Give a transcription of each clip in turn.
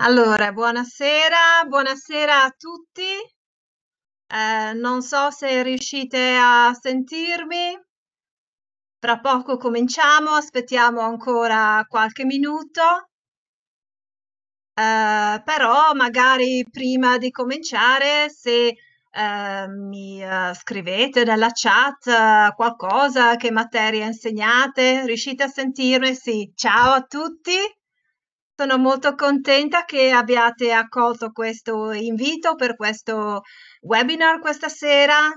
Allora, buonasera, buonasera a tutti. Eh, non so se riuscite a sentirmi. Tra poco cominciamo, aspettiamo ancora qualche minuto. Eh, però magari prima di cominciare, se eh, mi eh, scrivete nella chat eh, qualcosa, che materia insegnate, riuscite a sentirmi? Sì, ciao a tutti. Sono molto contenta che abbiate accolto questo invito per questo webinar questa sera.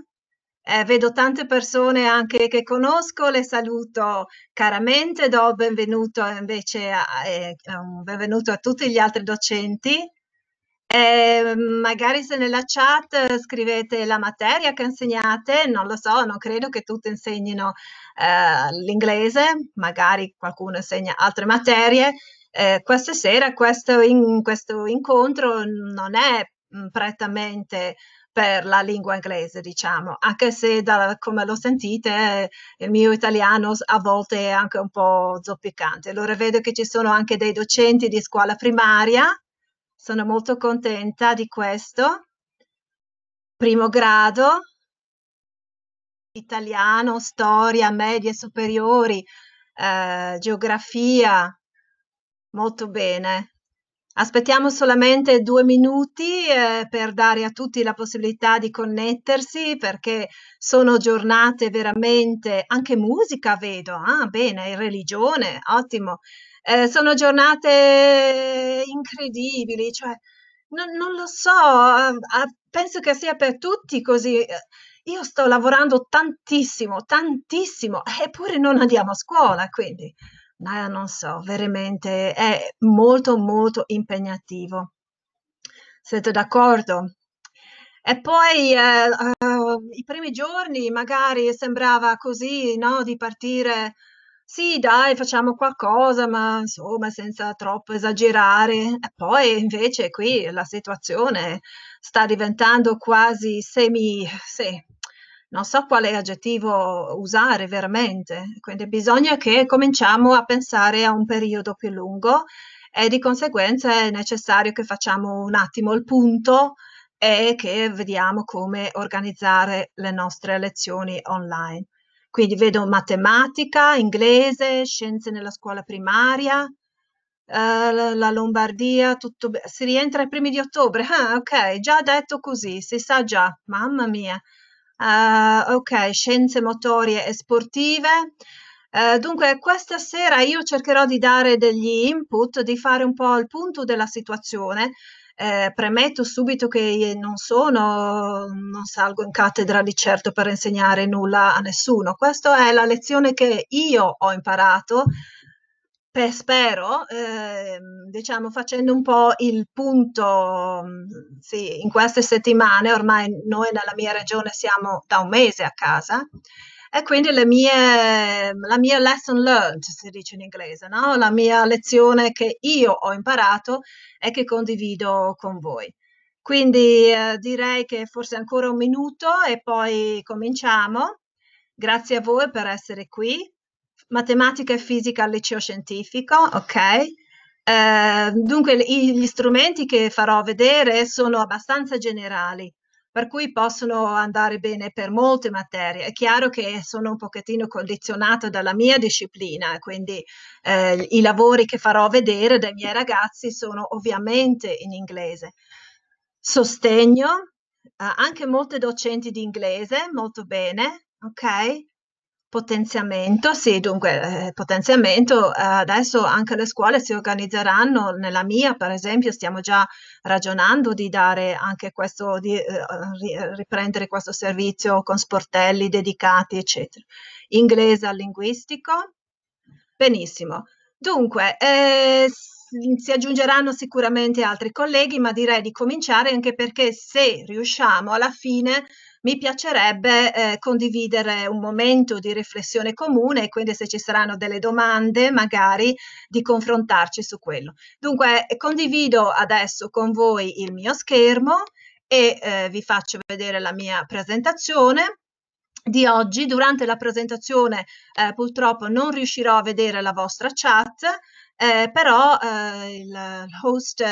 Eh, vedo tante persone anche che conosco, le saluto caramente, do benvenuto invece a, eh, eh benvenuto a tutti gli altri docenti. Eh, magari se nella chat scrivete la materia che insegnate, non lo so, non credo che tutti insegnino eh, l'inglese, magari qualcuno insegna altre materie eh, questa sera questo, in, questo incontro non è prettamente per la lingua inglese, diciamo, anche se da, come lo sentite il mio italiano a volte è anche un po' zoppicante. Allora vedo che ci sono anche dei docenti di scuola primaria, sono molto contenta di questo. Primo grado, italiano, storia, medie superiori, eh, geografia, Molto bene. Aspettiamo solamente due minuti, ehm, per dare a tutti la possibilità di connettersi, perché sono giornate veramente anche musica vedo, ah bene, e religione, ottimo. Ehm, sono giornate incredibili, cioè non non lo so, uhm, penso che sia per tutti così. Eh, io sto lavorando tantissimo, tantissimo, eppure non andiamo a scuola, quindi eh, non so, veramente è molto molto impegnativo. Siete d'accordo? E poi eh, uh, i primi giorni magari sembrava così, no? Di partire, sì, dai, facciamo qualcosa, ma insomma, senza troppo esagerare. E poi invece qui la situazione sta diventando quasi semi, sì, non so quale aggettivo usare veramente, quindi bisogna che cominciamo a pensare a un periodo più lungo e di conseguenza è necessario che facciamo un attimo il punto e che vediamo come organizzare le nostre lezioni online. Quindi vedo matematica, inglese, scienze nella scuola primaria, Uh, la Lombardia, tutto si rientra ai primi di ottobre. Ah, ok, già detto così, si sa già, mamma mia. Uh, ok, scienze motorie e sportive. Uh, dunque, questa sera io cercherò di dare degli input, di fare un po' il punto della situazione. Eh, premetto subito che non sono, non salgo in cattedra di certo per insegnare nulla a nessuno. Questa è la lezione che io ho imparato per, spero, eh, diciamo facendo un po' il punto, mhmm, sì, in queste settimane, ormai noi nella mia regione siamo da un mese a casa, e quindi mie, la mia lesson learned, si dice in inglese, no? la mia lezione che io ho imparato e che condivido con voi. Quindi eh, direi che forse ancora un minuto e poi cominciamo. Grazie a voi per essere qui matematica e fisica al liceo scientifico, ok? Eh, dunque gli strumenti che farò vedere sono abbastanza generali, per cui possono andare bene per molte materie. È chiaro che sono un pochettino condizionata dalla mia disciplina, quindi eh, i lavori che farò vedere dai miei ragazzi sono ovviamente in inglese. Sostegno, eh, anche molte docenti di inglese, molto bene, ok? Potenziamento, sì, dunque eh, potenziamento, eh, adesso anche le scuole si organizzeranno, nella mia per esempio stiamo già ragionando di dare anche questo, di eh, riprendere questo servizio con sportelli dedicati, eccetera. Inglese al linguistico, benissimo. Dunque, eh, si aggiungeranno sicuramente altri colleghi, ma direi di cominciare anche perché se riusciamo alla fine mi piacerebbe eh, condividere un momento di riflessione comune e quindi se ci saranno delle domande magari di confrontarci su quello. Dunque eh, condivido adesso con voi il mio schermo e eh, vi faccio vedere la mia presentazione di oggi. Durante la presentazione eh, purtroppo non riuscirò a vedere la vostra chat, eh, però eh, il host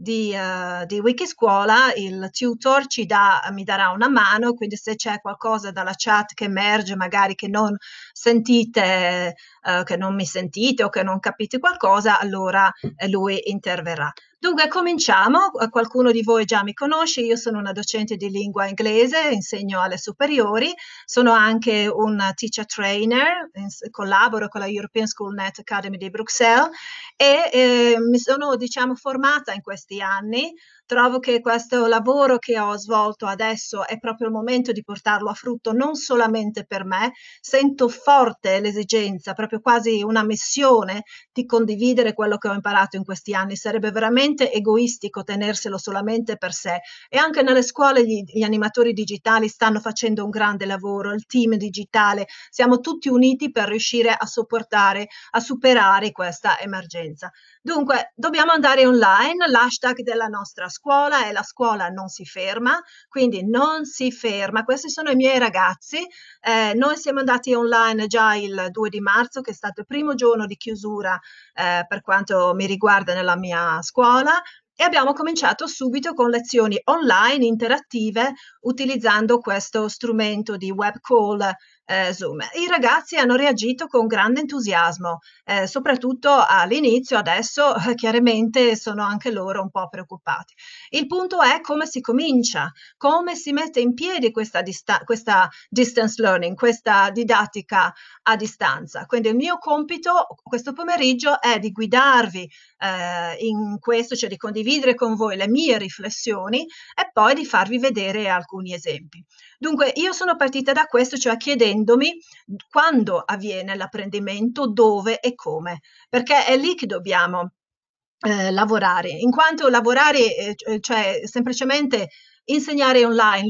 di, uh, di Wikiscuola, il tutor ci dà, mi darà una mano, quindi se c'è qualcosa dalla chat che emerge, magari che non sentite, uh, che non mi sentite o che non capite qualcosa, allora eh, lui interverrà. Dunque, cominciamo. Qualcuno di voi già mi conosce, io sono una docente di lingua inglese, insegno alle superiori, sono anche una teacher trainer, collaboro con la European School Net Academy di Bruxelles e eh, mi sono, diciamo, formata in questi anni Trovo che questo lavoro che ho svolto adesso è proprio il momento di portarlo a frutto non solamente per me, sento forte l'esigenza, proprio quasi una missione di condividere quello che ho imparato in questi anni. Sarebbe veramente egoistico tenerselo solamente per sé. E anche nelle scuole gli, gli animatori digitali stanno facendo un grande lavoro, il team digitale, siamo tutti uniti per riuscire a sopportare, a superare questa emergenza. Dunque, dobbiamo andare online, l'hashtag della nostra scuola scuola e la scuola non si ferma, quindi non si ferma. Questi sono i miei ragazzi. Eh, noi siamo andati online già il 2 di marzo, che è stato il primo giorno di chiusura eh, per quanto mi riguarda nella mia scuola e abbiamo cominciato subito con lezioni online interattive utilizzando questo strumento di web call eh, Zoom. I ragazzi hanno reagito con grande entusiasmo, eh, soprattutto all'inizio, adesso eh, chiaramente sono anche loro un po' preoccupati. Il punto è come si comincia, come si mette in piedi questa, dista- questa distance learning, questa didattica a distanza. Quindi il mio compito questo pomeriggio è di guidarvi eh, in questo, cioè di condividere con voi le mie riflessioni e poi di farvi vedere alcuni esempi. Dunque, io sono partita da questo, cioè chiedendomi quando avviene l'apprendimento, dove e come, perché è lì che dobbiamo eh, lavorare, in quanto lavorare, eh, cioè semplicemente insegnare online,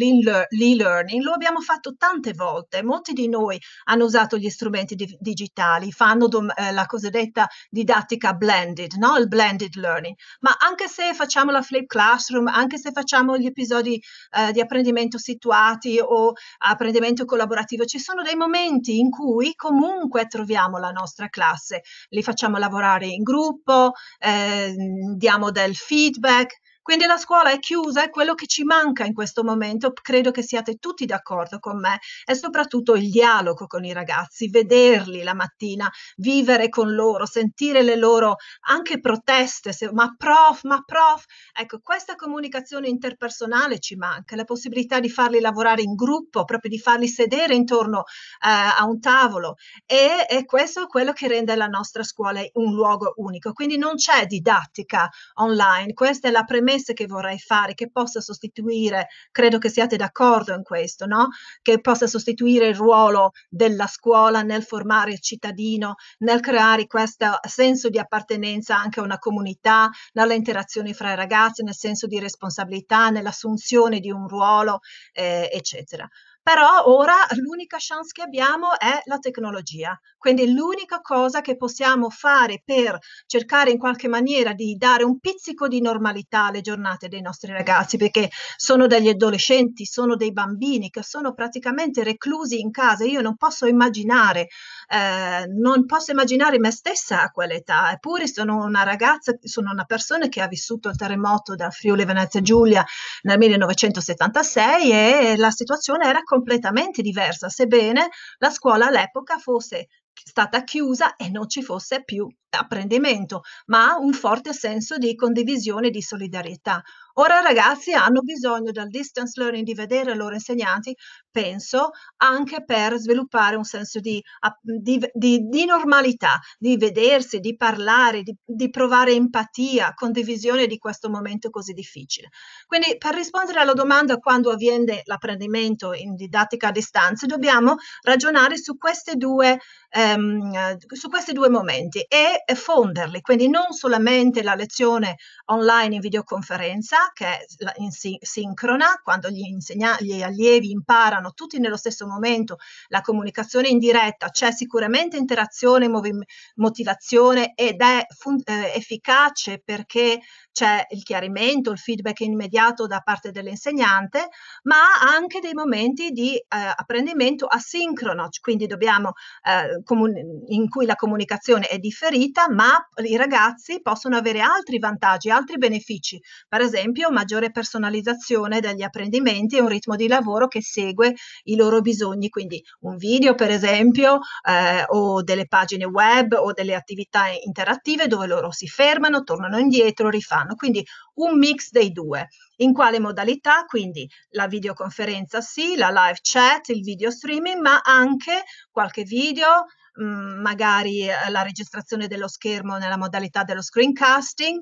l'e-learning, lo abbiamo fatto tante volte, molti di noi hanno usato gli strumenti di- digitali, fanno dom- eh, la cosiddetta didattica blended, no? il blended learning, ma anche se facciamo la flip classroom, anche se facciamo gli episodi eh, di apprendimento situati o apprendimento collaborativo, ci sono dei momenti in cui comunque troviamo la nostra classe, li facciamo lavorare in gruppo, eh, diamo del feedback, quindi la scuola è chiusa, è quello che ci manca in questo momento, credo che siate tutti d'accordo con me, è soprattutto il dialogo con i ragazzi, vederli la mattina, vivere con loro, sentire le loro anche proteste, se, ma prof, ma prof, ecco, questa comunicazione interpersonale ci manca, la possibilità di farli lavorare in gruppo, proprio di farli sedere intorno eh, a un tavolo e, e questo è quello che rende la nostra scuola un luogo unico, quindi non c'è didattica online, questa è la premessa sms che vorrei fare, che possa sostituire, credo che siate d'accordo in questo, no? che possa sostituire il ruolo della scuola nel formare il cittadino, nel creare questo senso di appartenenza anche a una comunità, nelle interazioni fra i ragazzi, nel senso di responsabilità, nell'assunzione di un ruolo, eh, eccetera però ora l'unica chance che abbiamo è la tecnologia, quindi l'unica cosa che possiamo fare per cercare in qualche maniera di dare un pizzico di normalità alle giornate dei nostri ragazzi, perché sono degli adolescenti, sono dei bambini che sono praticamente reclusi in casa, io non posso immaginare, eh, non posso immaginare me stessa a quell'età, eppure sono una ragazza, sono una persona che ha vissuto il terremoto da Friuli Venezia Giulia nel 1976 e la situazione era come completamente diversa, sebbene la scuola all'epoca fosse stata chiusa e non ci fosse più apprendimento, ma un forte senso di condivisione e di solidarietà. Ora i ragazzi hanno bisogno dal distance learning di vedere i loro insegnanti, penso, anche per sviluppare un senso di, di, di, di normalità, di vedersi, di parlare, di, provare empatia, condivisione di questo momento così difficile. Quindi per rispondere alla domanda quando avviene l'apprendimento in didattica a distanza, dobbiamo ragionare su, due, ehm, su questi due momenti e e fonderli, quindi non solamente la lezione online in videoconferenza che è in sin- sincrona, quando gli, insegna- gli allievi imparano tutti nello stesso momento la comunicazione in diretta, c'è sicuramente interazione, movi- motivazione ed è fun- eh, efficace perché c'è il chiarimento, il feedback immediato da parte dell'insegnante, ma anche dei momenti di eh, apprendimento asincrono, quindi dobbiamo, eh, comun- in cui la comunicazione è differita vita, ma i ragazzi possono avere altri vantaggi, altri benefici, per esempio maggiore personalizzazione degli apprendimenti e un ritmo di lavoro che segue i loro bisogni, quindi un video per esempio eh, o delle pagine web o delle attività interattive dove loro si fermano, tornano indietro, rifanno, quindi un mix dei due. In quale modalità? Quindi la videoconferenza sì, la live chat, il video streaming, ma anche qualche video, Mhmm, magari eh, la registrazione dello schermo nella modalità dello screencasting,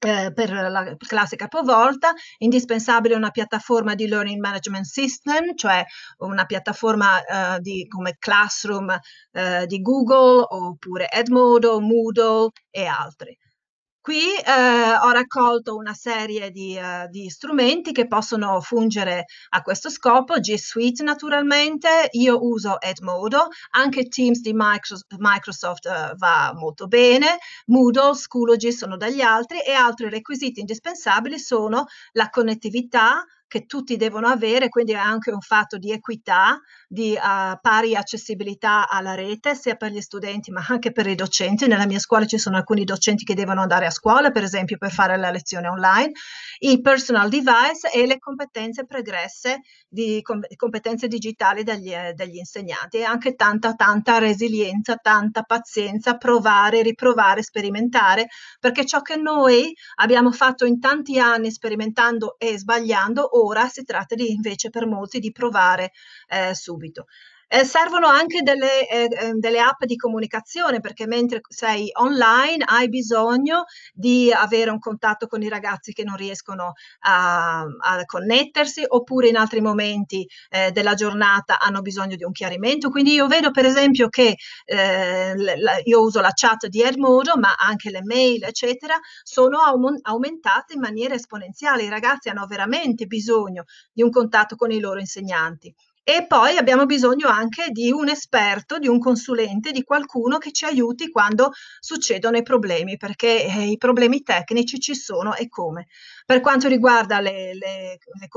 eh, per la classe capovolta, indispensabile una piattaforma di learning management system, cioè una piattaforma eh, di, come Classroom eh, di Google oppure Edmodo, Moodle e altri. Qui eh, ho raccolto una serie di, uh, di, strumenti che possono fungere a questo scopo, G Suite naturalmente, io uso Edmodo, anche Teams di Microsoft, uh, va molto bene, Moodle, Schoology sono dagli altri e altri requisiti indispensabili sono la connettività, che tutti devono avere, quindi è anche un fatto di equità, di uh, pari accessibilità alla rete, sia per gli studenti ma anche per i docenti. Nella mia scuola ci sono alcuni docenti che devono andare a scuola, per esempio, per fare la lezione online, i personal device e le competenze pregresse di com- competenze digitali dagli, eh, dagli insegnanti e anche tanta, tanta resilienza, tanta pazienza, provare, riprovare, sperimentare, perché ciò che noi abbiamo fatto in tanti anni sperimentando e sbagliando, ora, si tratta di, invece per molti di provare eh, subito. Eh, servono anche delle, eh, ehm, delle, app di comunicazione perché mentre sei online hai bisogno di avere un contatto con i ragazzi che non riescono a, a connettersi oppure in altri momenti eh, della giornata hanno bisogno di un chiarimento. Quindi io vedo per esempio che eh, la, io uso la chat di Edmodo ma anche le mail eccetera sono aum- aumentate in maniera esponenziale. I ragazzi hanno veramente bisogno di un contatto con i loro insegnanti. E poi abbiamo bisogno anche di un esperto, di un consulente, di qualcuno che ci aiuti quando succedono i problemi, perché eh, i problemi tecnici ci sono e come. Per quanto riguarda le, le, le,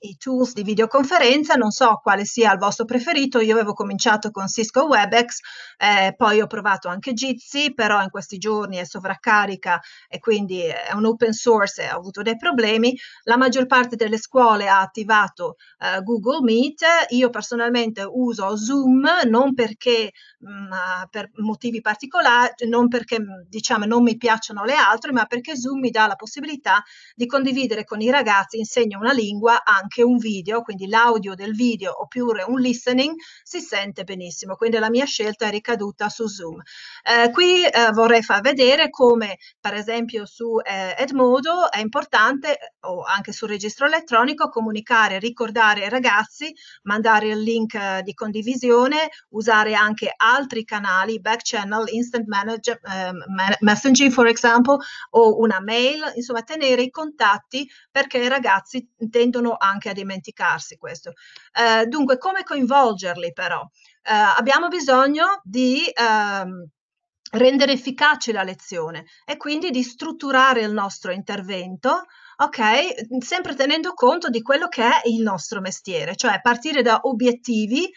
i tools di videoconferenza, non so quale sia il vostro preferito, io avevo cominciato con Cisco WebEx, eh, poi ho provato anche Jitsi, però in questi giorni è sovraccarica e quindi è un open source e ha avuto dei problemi. La maggior parte delle scuole ha attivato eh, Google Meet io personalmente uso Zoom non perché mh, mm, per motivi particolari, non perché mm, diciamo non mi piacciono le altre, ma perché Zoom mi dà la possibilità di condividere con i ragazzi, insegno una lingua, anche un video, quindi l'audio del video oppure un listening si sente benissimo. Quindi la mia scelta è ricaduta su Zoom. Eh, qui eh, vorrei far vedere come per esempio su eh, Edmodo è importante eh, o anche sul registro elettronico comunicare, ricordare ai ragazzi, ma mandare il link eh, di condivisione, usare anche altri canali, back channel, instant manager, eh, messaging for example, o una mail, insomma tenere i contatti perché i ragazzi tendono anche a dimenticarsi questo. Eh, dunque, come coinvolgerli però? Eh, abbiamo bisogno di... Ehm, rendere efficace la lezione e quindi di strutturare il nostro intervento ok? Mhmm, sempre tenendo conto di quello che è il nostro mestiere, cioè partire da obiettivi,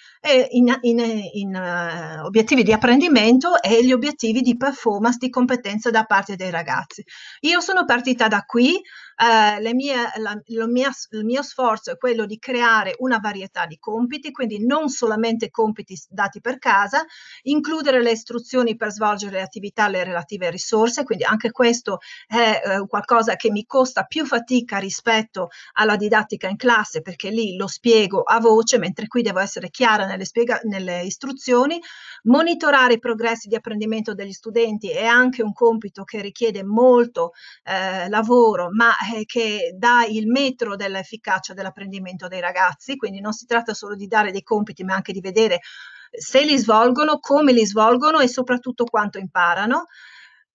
in, in, in, uh, obiettivi di apprendimento e gli obiettivi di performance, di competenza da parte dei ragazzi. Io sono partita da qui, eh, mie, la, lo mia, il mio sforzo è quello di creare una varietà di compiti, quindi non solamente compiti dati per casa, includere le istruzioni per svolgere le attività, le relative risorse, quindi anche questo è eh, qualcosa che mi costa più fatica rispetto alla didattica in classe perché lì lo spiego a voce, mentre qui devo essere chiara nelle, spiega- nelle istruzioni, monitorare i progressi di apprendimento degli studenti è anche un compito che richiede molto eh, lavoro, ma eh, che dà il metro dell'efficacia dell'apprendimento dei ragazzi, quindi non si tratta solo di dare dei compiti, ma anche di vedere se li svolgono, come li svolgono e soprattutto quanto imparano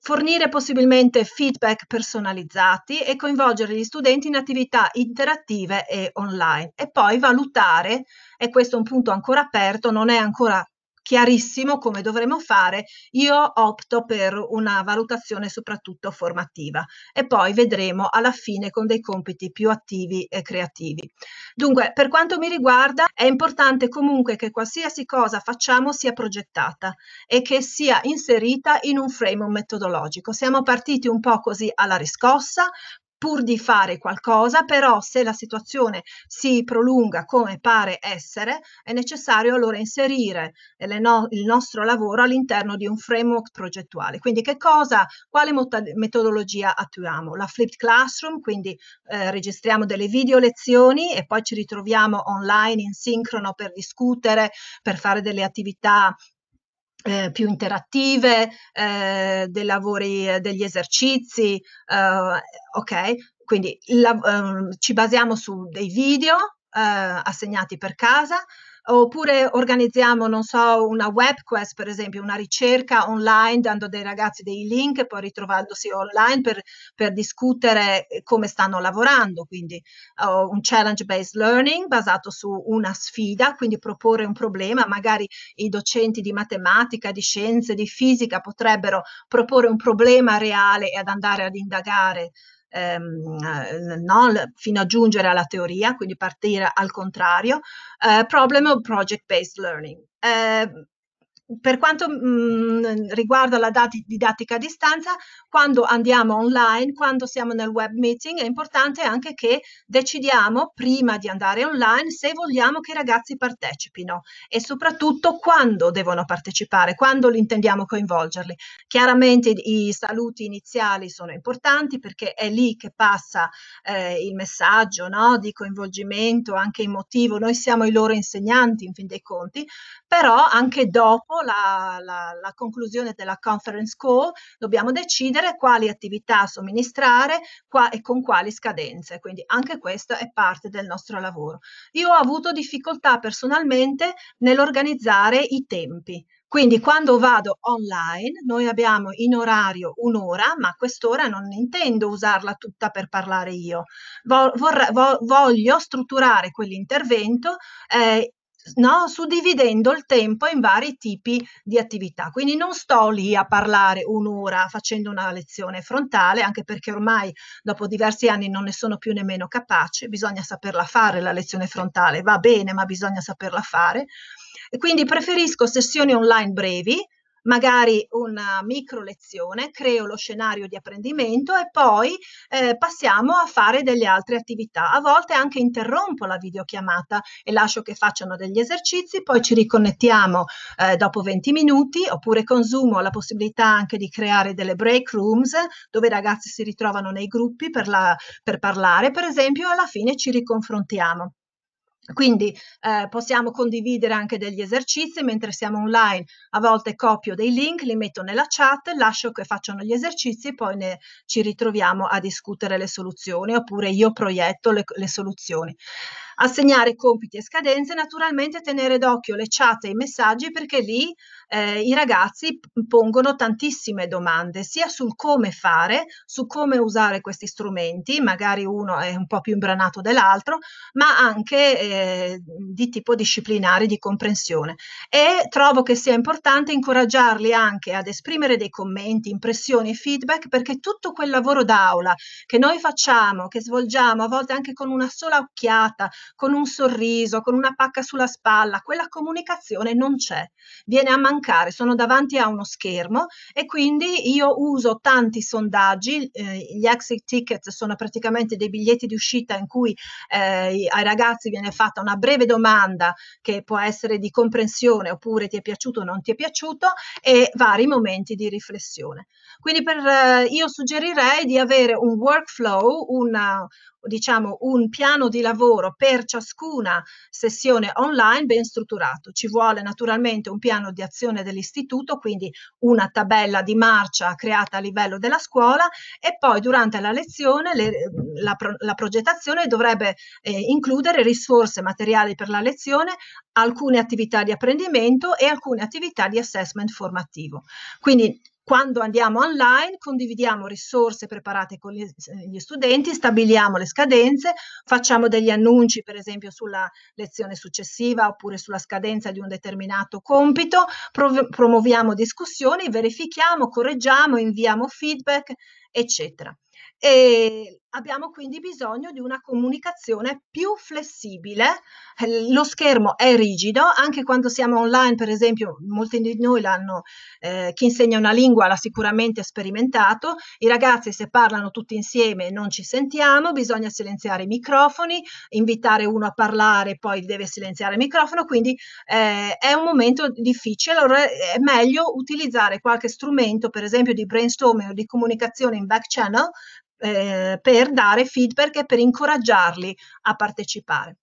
fornire possibilmente feedback personalizzati e coinvolgere gli studenti in attività interattive e online e poi valutare, e questo è un punto ancora aperto, non è ancora chiarissimo come dovremo fare, io opto per una valutazione soprattutto formativa e poi vedremo alla fine con dei compiti più attivi e creativi. Dunque, per quanto mi riguarda, è importante comunque che qualsiasi cosa facciamo sia progettata e che sia inserita in un frame metodologico. Siamo partiti un po' così alla riscossa, pur di fare qualcosa, però se la situazione si prolunga come pare essere, è necessario allora inserire eh, no- il nostro lavoro all'interno di un framework progettuale. Quindi che cosa, quale mot- metodologia attuiamo? La flipped classroom, quindi eh, registriamo delle video lezioni e poi ci ritroviamo online in sincrono per discutere, per fare delle attività eh, più interattive, eh, dei lavori, eh, degli esercizi, eh, ok? Quindi la, ehm, ci basiamo su dei video eh, assegnati per casa, oppure organizziamo, non so, una web quest, per esempio, una ricerca online dando dei ragazzi dei link, poi ritrovandosi online per, per discutere eh, come stanno lavorando, quindi uh, un challenge based learning basato su una sfida, quindi proporre un problema, magari i docenti di matematica, di scienze, di fisica potrebbero proporre un problema reale e ad andare ad indagare ehm, eh, no? fino a giungere alla teoria, quindi partire al contrario, eh, problem o project based learning. Eh, per quanto mh, mm, riguarda la didattica a distanza, quando andiamo online, quando siamo nel web meeting, è importante anche che decidiamo prima di andare online se vogliamo che i ragazzi partecipino e soprattutto quando devono partecipare, quando li intendiamo coinvolgerli. Chiaramente i saluti iniziali sono importanti perché è lì che passa eh, il messaggio no? di coinvolgimento, anche emotivo. Noi siamo i loro insegnanti in fin dei conti, però anche dopo dopo la, la, la conclusione della conference call dobbiamo decidere quali attività somministrare qua e con quali scadenze, quindi anche questo è parte del nostro lavoro. Io ho avuto difficoltà personalmente nell'organizzare i tempi, quindi quando vado online, noi abbiamo in orario un'ora, ma quest'ora non intendo usarla tutta per parlare io. Vor, vor, voglio strutturare quell'intervento eh, no? suddividendo il tempo in vari tipi di attività. Quindi non sto lì a parlare un'ora facendo una lezione frontale, anche perché ormai dopo diversi anni non ne sono più nemmeno capace, bisogna saperla fare la lezione frontale, va bene, ma bisogna saperla fare. quindi preferisco sessioni online brevi magari una micro lezione, creo lo scenario di apprendimento e poi eh, passiamo a fare delle altre attività. A volte anche interrompo la videochiamata e lascio che facciano degli esercizi, poi ci riconnettiamo eh, dopo 20 minuti oppure consumo la possibilità anche di creare delle break rooms dove i ragazzi si ritrovano nei gruppi per, la, per parlare, per esempio, alla fine ci riconfrontiamo. Quindi eh, possiamo condividere anche degli esercizi mentre siamo online, a volte copio dei link, li metto nella chat, lascio che facciano gli esercizi e poi ne, ci ritroviamo a discutere le soluzioni oppure io proietto le, le soluzioni assegnare compiti e scadenze, naturalmente tenere d'occhio le chat e i messaggi perché lì eh, i ragazzi pongono tantissime domande, sia sul come fare, su come usare questi strumenti, magari uno è un po' più imbranato dell'altro, ma anche eh, di tipo disciplinare, di comprensione. E trovo che sia importante incoraggiarli anche ad esprimere dei commenti, impressioni feedback perché tutto quel lavoro d'aula che noi facciamo, che svolgiamo a volte anche con una sola occhiata, con un sorriso, con una pacca sulla spalla, quella comunicazione non c'è, viene a mancare, sono davanti a uno schermo e quindi io uso tanti sondaggi, eh, gli exit ticket sono praticamente dei biglietti di uscita in cui eh, ai ragazzi viene fatta una breve domanda che può essere di comprensione oppure ti è piaciuto o non ti è piaciuto e vari momenti di riflessione. Quindi per, eh, io suggerirei di avere un workflow, una, diciamo, un piano di lavoro per ciascuna sessione online ben strutturato. Ci vuole naturalmente un piano di azione dell'istituto, quindi una tabella di marcia creata a livello della scuola e poi durante la lezione le, la, la, progettazione dovrebbe eh, includere risorse materiali per la lezione, alcune attività di apprendimento e alcune attività di assessment formativo. Quindi quando andiamo online condividiamo risorse preparate con eh, gli studenti, stabiliamo le scadenze, facciamo degli annunci per esempio sulla lezione successiva oppure sulla scadenza di un determinato compito, prov- promuoviamo discussioni, verifichiamo, correggiamo, inviamo feedback, eccetera. E Abbiamo quindi bisogno di una comunicazione più flessibile. Eh, lo schermo è rigido, anche quando siamo online, per esempio, molti di noi l'hanno, eh, chi insegna una lingua l'ha sicuramente sperimentato. I ragazzi se parlano tutti insieme non ci sentiamo, bisogna silenziare i microfoni, invitare uno a parlare, poi deve silenziare il microfono, quindi eh, è un momento difficile. Allora è meglio utilizzare qualche strumento, per esempio di brainstorming o di comunicazione in back channel, eh, per dare feedback e per incoraggiarli a partecipare.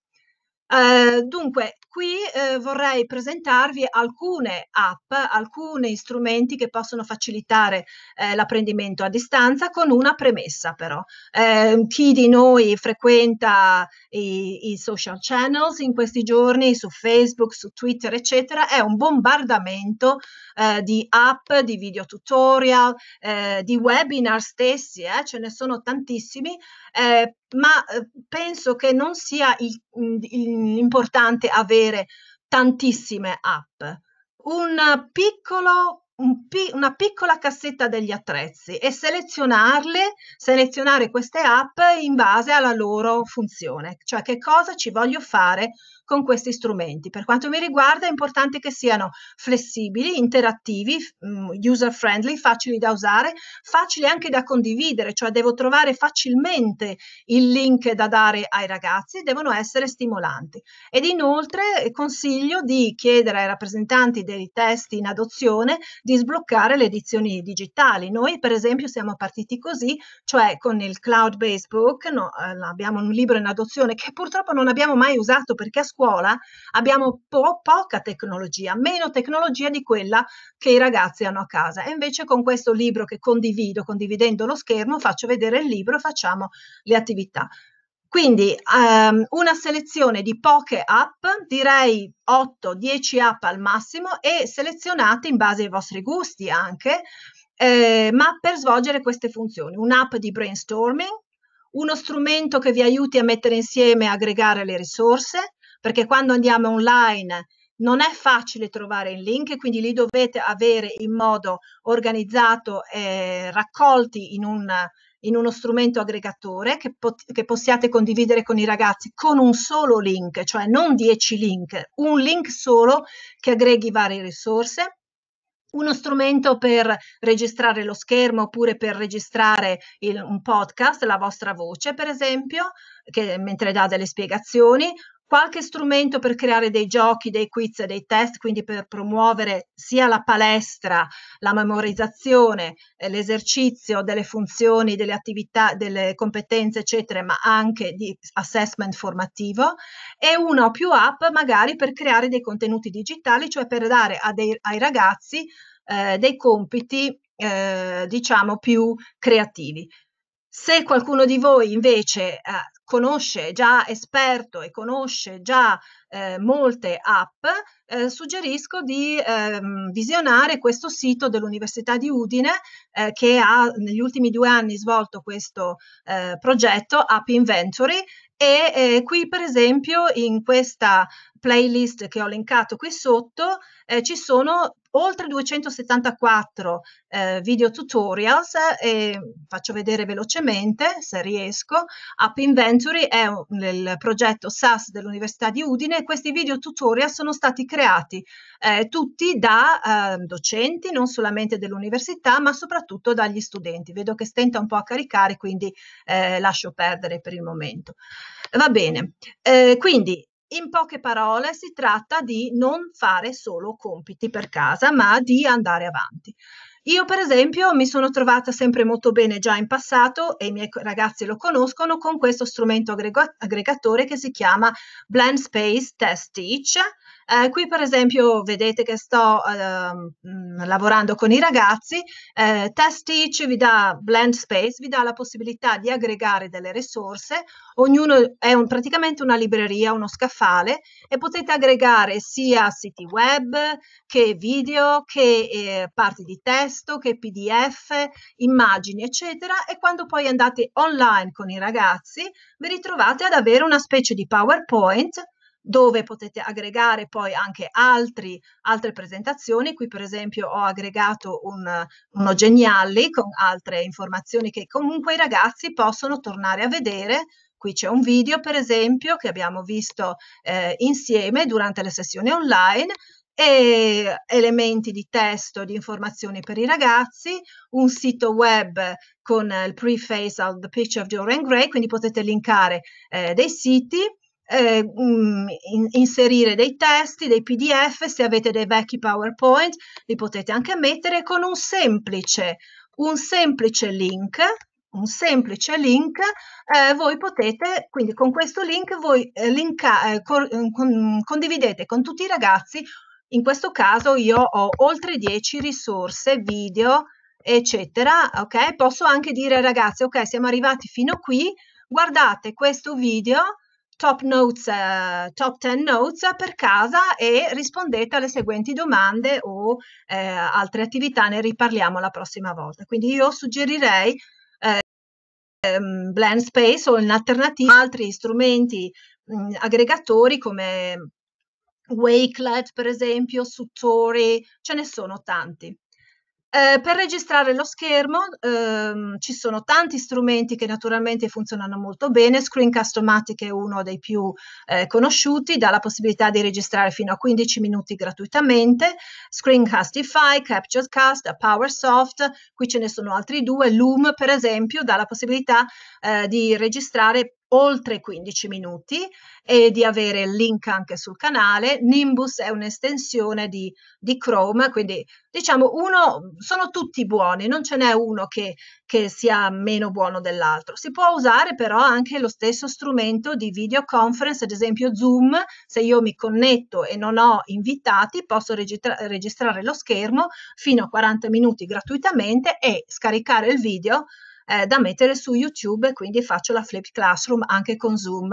Ehm, dunque, qui eh, vorrei presentarvi alcune app, alcuni strumenti che possono facilitare eh, l'apprendimento a distanza con una premessa però. Ehm, chi di noi frequenta i, i, social channels in questi giorni su Facebook, su Twitter, eccetera, è un bombardamento eh, di app, di video tutorial, eh, di webinar stessi, eh, ce ne sono tantissimi eh, ma ehm, penso che non sia mhmm, importante avere tantissime app. Un piccolo, un pi, una piccola cassetta degli attrezzi e selezionarle, selezionare queste app in base alla loro funzione, cioè che cosa ci voglio fare con questi strumenti. Per quanto mi riguarda è importante che siano flessibili, interattivi, mm, user friendly, facili da usare, facili anche da condividere, cioè devo trovare facilmente il link da dare ai ragazzi, devono essere stimolanti. Ed inoltre eh, consiglio di chiedere ai rappresentanti dei testi in adozione di sbloccare le edizioni digitali. Noi per esempio siamo partiti così, cioè con il cloud based book, no, eh, abbiamo un libro in adozione che purtroppo non abbiamo mai usato perché a scuola scuola abbiamo po- poca tecnologia, meno tecnologia di quella che i ragazzi hanno a casa. E invece con questo libro che condivido, condividendo lo schermo, faccio vedere il libro e facciamo le attività. Quindi ehm, una selezione di poche app, direi 8-10 app al massimo e selezionate in base ai vostri gusti anche, eh, ma per svolgere queste funzioni. Un'app di brainstorming, uno strumento che vi aiuti a mettere insieme e aggregare le risorse, perché quando andiamo online non è facile trovare il link, quindi li dovete avere in modo organizzato e raccolti in, un, in uno strumento aggregatore che, pot- che, possiate condividere con i ragazzi con un solo link, cioè non 10 link, un link solo che aggreghi varie risorse. Uno strumento per registrare lo schermo oppure per registrare il, un podcast, la vostra voce per esempio, che, mentre dà delle spiegazioni, qualche strumento per creare dei giochi, dei quiz dei test, quindi per promuovere sia la palestra, la memorizzazione, eh, l'esercizio delle funzioni, delle attività, delle competenze, eccetera, ma anche di assessment formativo, e una o più app magari per creare dei contenuti digitali, cioè per dare dei, ai ragazzi eh, dei compiti, eh, diciamo, più creativi. Se qualcuno di voi invece eh, conosce già esperto e conosce già eh, molte app, eh, suggerisco di ehm, visionare questo sito dell'Università di Udine eh, che ha negli ultimi due anni svolto questo eh, progetto App Inventory e eh, qui per esempio in questa playlist che ho elencato qui sotto eh, ci sono oltre 274 eh, video tutorials eh, e faccio vedere velocemente se riesco. App Inventory è un, il progetto SAS dell'Università di Udine e questi video tutorial sono stati creati eh, tutti da eh, docenti, non solamente dell'università, ma soprattutto dagli studenti. Vedo che stenta un po' a caricare, quindi eh, lascio perdere per il momento. Va bene, eh, quindi in poche parole, si tratta di non fare solo compiti per casa, ma di andare avanti. Io, per esempio, mi sono trovata sempre molto bene già in passato e i miei ragazzi lo conoscono con questo strumento aggregatore che si chiama Blend Space Test Teach eh, qui per esempio vedete che sto eh, lavorando con i ragazzi, eh, Test Teach vi dà Blend Space, vi dà la possibilità di aggregare delle risorse, ognuno è un, praticamente una libreria, uno scaffale e potete aggregare sia siti web che video che eh, parti di testo, che pdf, immagini eccetera e quando poi andate online con i ragazzi vi ritrovate ad avere una specie di PowerPoint dove potete aggregare poi anche altri, altre presentazioni. Qui per esempio ho aggregato un, uno geniali con altre informazioni che comunque i ragazzi possono tornare a vedere. Qui c'è un video per esempio che abbiamo visto eh, insieme durante le sessioni online e elementi di testo, di informazioni per i ragazzi, un sito web con il preface of the picture of Dorian Gray, quindi potete linkare eh, dei siti eh, mm, inserire dei testi, dei PDF, se avete dei vecchi PowerPoint li potete anche mettere con un semplice, un semplice link un semplice link, eh, voi potete, quindi con questo link voi eh, linka, eh, co- eh, con- condividete con tutti i ragazzi, in questo caso io ho oltre 10 risorse, video, eccetera, ok? Posso anche dire ragazzi, ok, siamo arrivati fino qui, guardate questo video top, notes, eh, top 10 notes per casa e rispondete alle seguenti domande o eh, altre attività, ne riparliamo la prossima volta. Quindi io suggerirei ehm, Blend Space o in alternativa altri strumenti mh, mm, aggregatori come Wakelet per esempio, Sutori, ce ne sono tanti. Eh, per registrare lo schermo ehm, ci sono tanti strumenti che naturalmente funzionano molto bene, Screencast-O-Matic è uno dei più eh, conosciuti, dà la possibilità di registrare fino a 15 minuti gratuitamente, Screencastify, CaptureCast, PowerSoft, qui ce ne sono altri due, Loom per esempio dà la possibilità eh, di registrare oltre 15 minuti e di avere il link anche sul canale. Nimbus è un'estensione di, di Chrome, quindi diciamo uno, sono tutti buoni, non ce n'è uno che, che sia meno buono dell'altro. Si può usare però anche lo stesso strumento di videoconference, ad esempio Zoom, se io mi connetto e non ho invitati posso registra- registrare lo schermo fino a 40 minuti gratuitamente e scaricare il video eh, da mettere su YouTube, quindi faccio la Flip Classroom anche con Zoom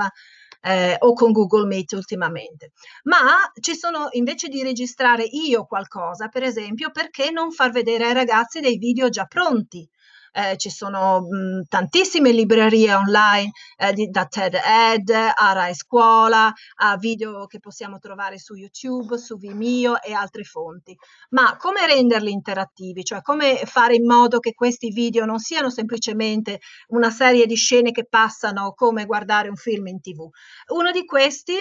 eh, o con Google Meet ultimamente. Ma ci sono invece di registrare io qualcosa, per esempio, perché non far vedere ai ragazzi dei video già pronti? eh, ci sono mh, mhmm, tantissime librerie online eh, di, da TED Ed a Rai Scuola, a video che possiamo trovare su YouTube, su Vimeo e altre fonti. Ma come renderli interattivi? Cioè come fare in modo che questi video non siano semplicemente una serie di scene che passano come guardare un film in tv? Uno di questi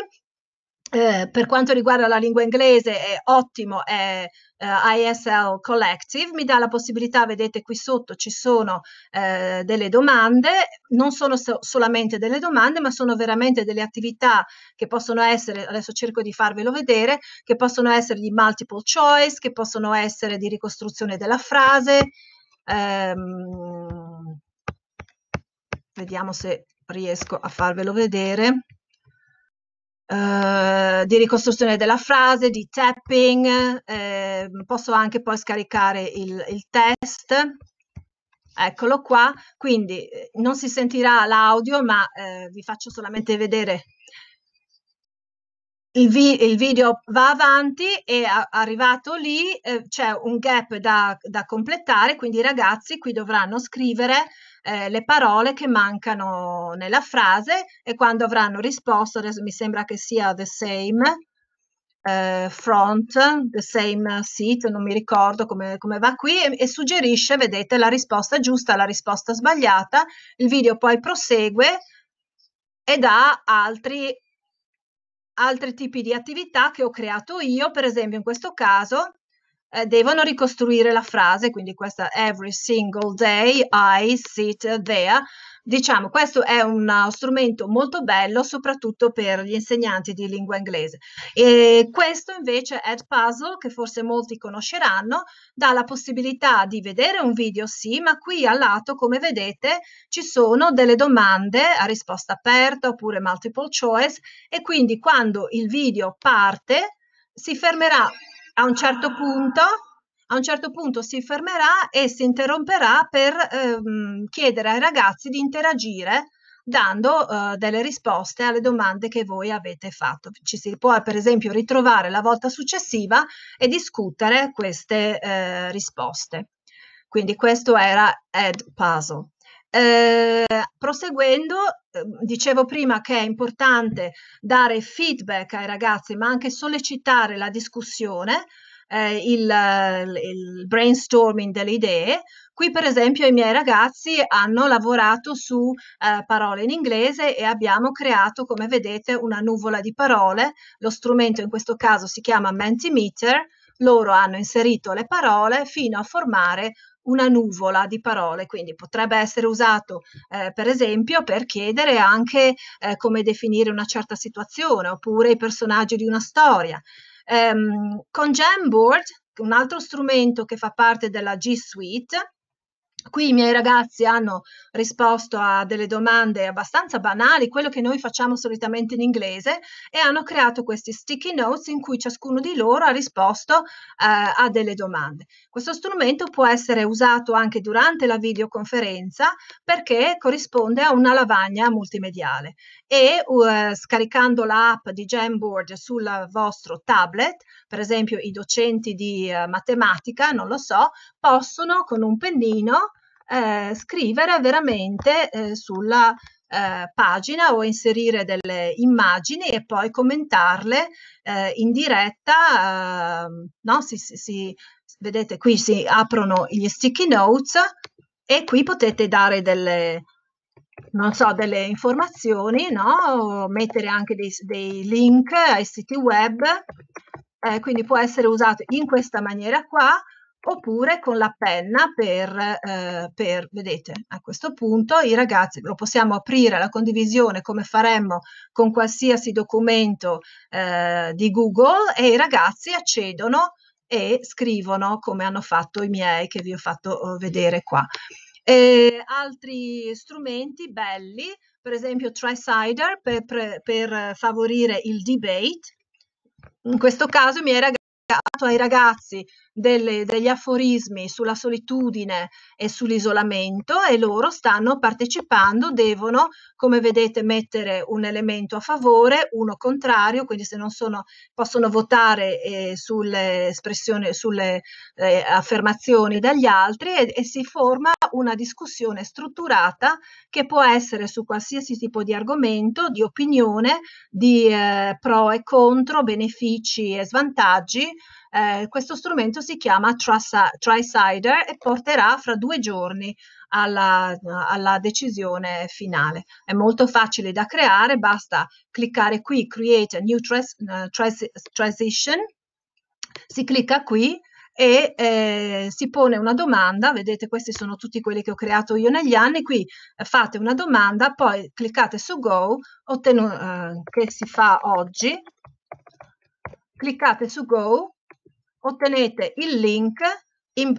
eh, per quanto riguarda la lingua inglese è ottimo, è eh, ISL Collective, mi dà la possibilità, vedete qui sotto ci sono eh, delle domande, non sono so- solamente delle domande, ma sono veramente delle attività che possono essere, adesso cerco di farvelo vedere, che possono essere di multiple choice, che possono essere di ricostruzione della frase. Ehm, vediamo se riesco a farvelo vedere eh, di ricostruzione della frase, di tapping, eh, posso anche poi scaricare il, il test. Eccolo qua, quindi eh, non si sentirà l'audio, ma eh, vi faccio solamente vedere il, vi il, video va avanti e arrivato lì eh, c'è un gap da, da, completare, quindi i ragazzi qui dovranno scrivere eh, le parole che mancano nella frase e quando avranno risposto, adesso mi sembra che sia the same, eh, front, the same seat, non mi ricordo come, come va qui, e, e suggerisce, vedete, la risposta giusta, la risposta sbagliata, il video poi prosegue ed ha altri altri tipi di attività che ho creato io, per esempio in questo caso eh, devono ricostruire la frase, quindi questa every single day I sit there. Diciamo, questo è uno eh, strumento molto bello soprattutto per gli insegnanti di lingua inglese. E questo invece Ed Puzzle, che forse molti conosceranno, dà la possibilità di vedere un video, sì, ma qui a lato, come vedete, ci sono delle domande a risposta aperta oppure multiple choice e quindi quando il video parte si fermerà a un certo punto a un certo punto si fermerà e si interromperà per ehm, chiedere ai ragazzi di interagire dando eh, delle risposte alle domande che voi avete fatto. Ci si può per esempio ritrovare la volta successiva e discutere queste eh, risposte. Quindi questo era Ed Puzzle. Eh, proseguendo, ehm, dicevo prima che è importante dare feedback ai ragazzi, ma anche sollecitare la discussione, eh, il, il, brainstorming delle idee. Qui, per esempio, i miei ragazzi hanno lavorato su eh, parole in inglese e abbiamo creato, come vedete, una nuvola di parole. Lo strumento in questo caso si chiama Mentimeter. Loro hanno inserito le parole fino a formare una nuvola di parole, quindi potrebbe essere usato eh, per esempio per chiedere anche eh, come definire una certa situazione oppure i personaggi di una storia. Um, con Jamboard, un altro strumento che fa parte della G Suite, Qui i miei ragazzi hanno risposto a delle domande abbastanza banali, quello che noi facciamo solitamente in inglese, e hanno creato questi sticky notes in cui ciascuno di loro ha risposto eh, a delle domande. Questo strumento può essere usato anche durante la videoconferenza perché corrisponde a una lavagna multimediale e uh, scaricando l'app di Jamboard sul vostro tablet, per esempio i docenti di uh, matematica, non lo so, possono con un pennino eh, scrivere veramente eh, sulla eh, pagina o inserire delle immagini e poi commentarle eh, in diretta. Ehm, no? si, si, si, vedete qui si aprono gli sticky notes e qui potete dare delle, non so, delle informazioni, no? O mettere anche dei, dei link ai siti web. Eh, quindi può essere usato in questa maniera qua oppure con la penna per, eh, per, vedete, a questo punto i ragazzi lo possiamo aprire alla condivisione come faremmo con qualsiasi documento eh, di Google e i ragazzi accedono e scrivono come hanno fatto i miei che vi ho fatto oh, vedere qua. E altri strumenti belli, per esempio Trisider per, per, per favorire il debate. In questo caso i miei ragazzi dato ai ragazzi delle, degli aforismi sulla solitudine e sull'isolamento e loro stanno partecipando, devono, come vedete, mettere un elemento a favore, uno contrario, quindi se non sono, possono votare eh, sulle espressioni, sulle eh, affermazioni dagli altri e, e si forma una discussione strutturata che può essere su qualsiasi tipo di argomento, di opinione, di eh, pro e contro, benefici e svantaggi eh, questo strumento si chiama Tricider e porterà fra due giorni alla, alla, decisione finale. È molto facile da creare, basta cliccare qui Create a New tris, eh, tris, Transition, si clicca qui e eh, si pone una domanda, vedete questi sono tutti quelli che ho creato io negli anni, qui eh, fate una domanda, poi cliccate su Go, ottenu- eh, che si fa oggi, cliccate su Go, ottenete il link,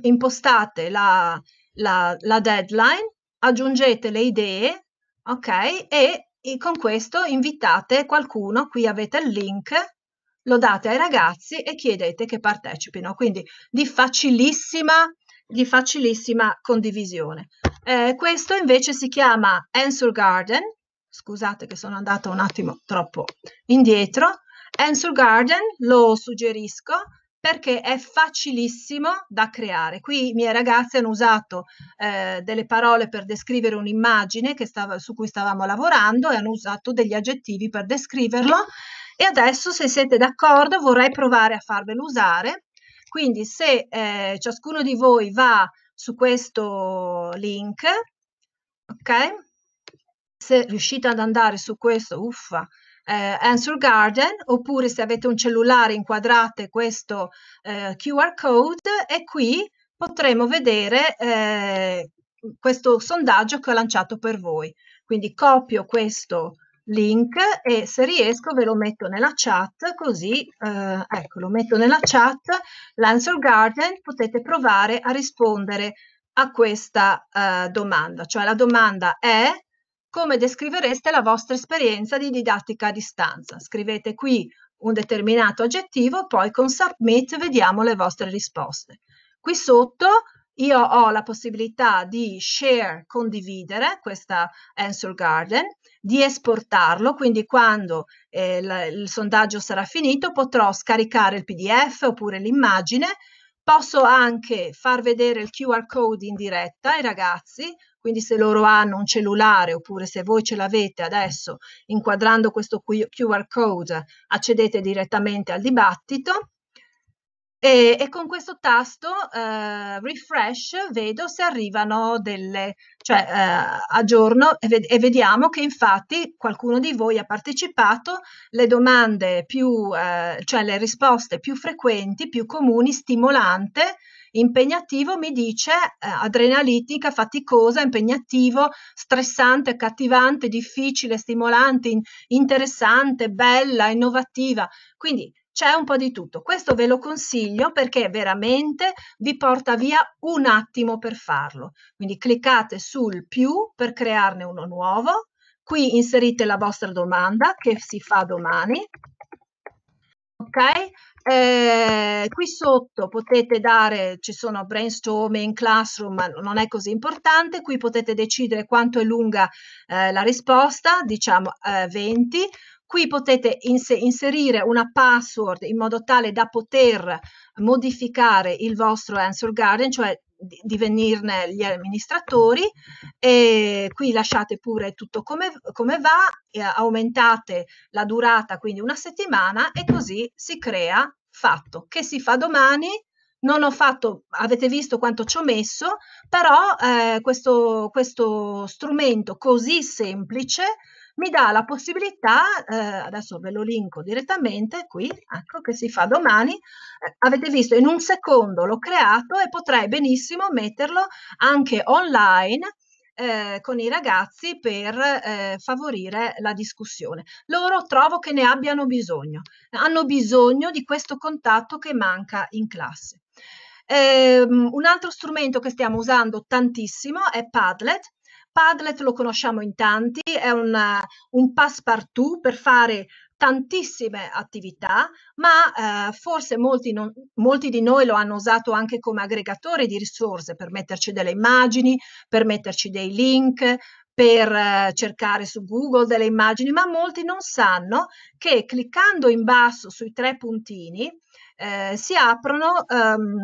impostate la, la, la deadline, aggiungete le idee, ok? E con questo invitate qualcuno, qui avete il link, lo date ai ragazzi e chiedete che partecipino, quindi di facilissima, di facilissima condivisione. Eh, questo invece si chiama Answer Garden, scusate che sono andata un attimo troppo indietro, Answer Garden lo suggerisco perché è facilissimo da creare. Qui i miei ragazzi hanno usato eh, delle parole per descrivere un'immagine stava, su cui stavamo lavorando e hanno usato degli aggettivi per descriverlo. E adesso, se siete d'accordo, vorrei provare a farvelo usare. Quindi, se eh, ciascuno di voi va su questo link, ok? Se riuscite ad andare su questo, uffa, eh, Answer Garden oppure se avete un cellulare inquadrate questo eh, QR code e qui potremo vedere eh, questo sondaggio che ho lanciato per voi. Quindi copio questo link e se riesco ve lo metto nella chat così eh, ecco lo metto nella chat l'Answer Garden potete provare a rispondere a questa eh, domanda cioè la domanda è come descrivereste la vostra esperienza di didattica a distanza. Scrivete qui un determinato aggettivo, poi con submit vediamo le vostre risposte. Qui sotto io ho la possibilità di share, condividere questa Answer Garden, di esportarlo, quindi quando eh, il, il sondaggio sarà finito potrò scaricare il PDF oppure l'immagine Posso anche far vedere il QR code in diretta ai ragazzi, quindi se loro hanno un cellulare oppure se voi ce l'avete adesso, inquadrando questo QR code, accedete direttamente al dibattito. E, e con questo tasto eh, refresh vedo se arrivano delle, cioè eh, aggiorno e, ved- e, vediamo che infatti qualcuno di voi ha partecipato, le domande più, eh, cioè le risposte più frequenti, più comuni, stimolante, impegnativo mi dice eh, adrenalitica, faticosa, impegnativo, stressante, cattivante, difficile, stimolante, in- interessante, bella, innovativa. Quindi c'è un po' di tutto. Questo ve lo consiglio perché veramente vi porta via un attimo per farlo. Quindi cliccate sul più per crearne uno nuovo. Qui inserite la vostra domanda che si fa domani. Ok? Eh, qui sotto potete dare, ci sono brainstorming, classroom, ma non è così importante. Qui potete decidere quanto è lunga eh, la risposta, diciamo eh, 20. Qui potete inserire una password in modo tale da poter modificare il vostro Answer Garden, cioè divenirne gli amministratori e qui lasciate pure tutto come, come va, eh, aumentate la durata quindi una settimana e così si crea fatto. Che si fa domani? Non ho fatto, avete visto quanto ci ho messo, però eh, questo, questo strumento così semplice mi dà la possibilità, eh, adesso ve lo linko direttamente qui, ecco che si fa domani, eh, avete visto in un secondo l'ho creato e potrei benissimo metterlo anche online eh, con i ragazzi per eh, favorire la discussione. Loro trovo che ne abbiano bisogno, hanno bisogno di questo contatto che manca in classe. Eh, un altro strumento che stiamo usando tantissimo è Padlet. Padlet lo conosciamo in tanti, è un, un passepartout per fare tantissime attività, ma eh, forse molti, non, molti, di noi lo hanno usato anche come aggregatore di risorse per metterci delle immagini, per metterci dei link, per eh, cercare su Google delle immagini, ma molti non sanno che cliccando in basso sui tre puntini eh, si aprono, ehm,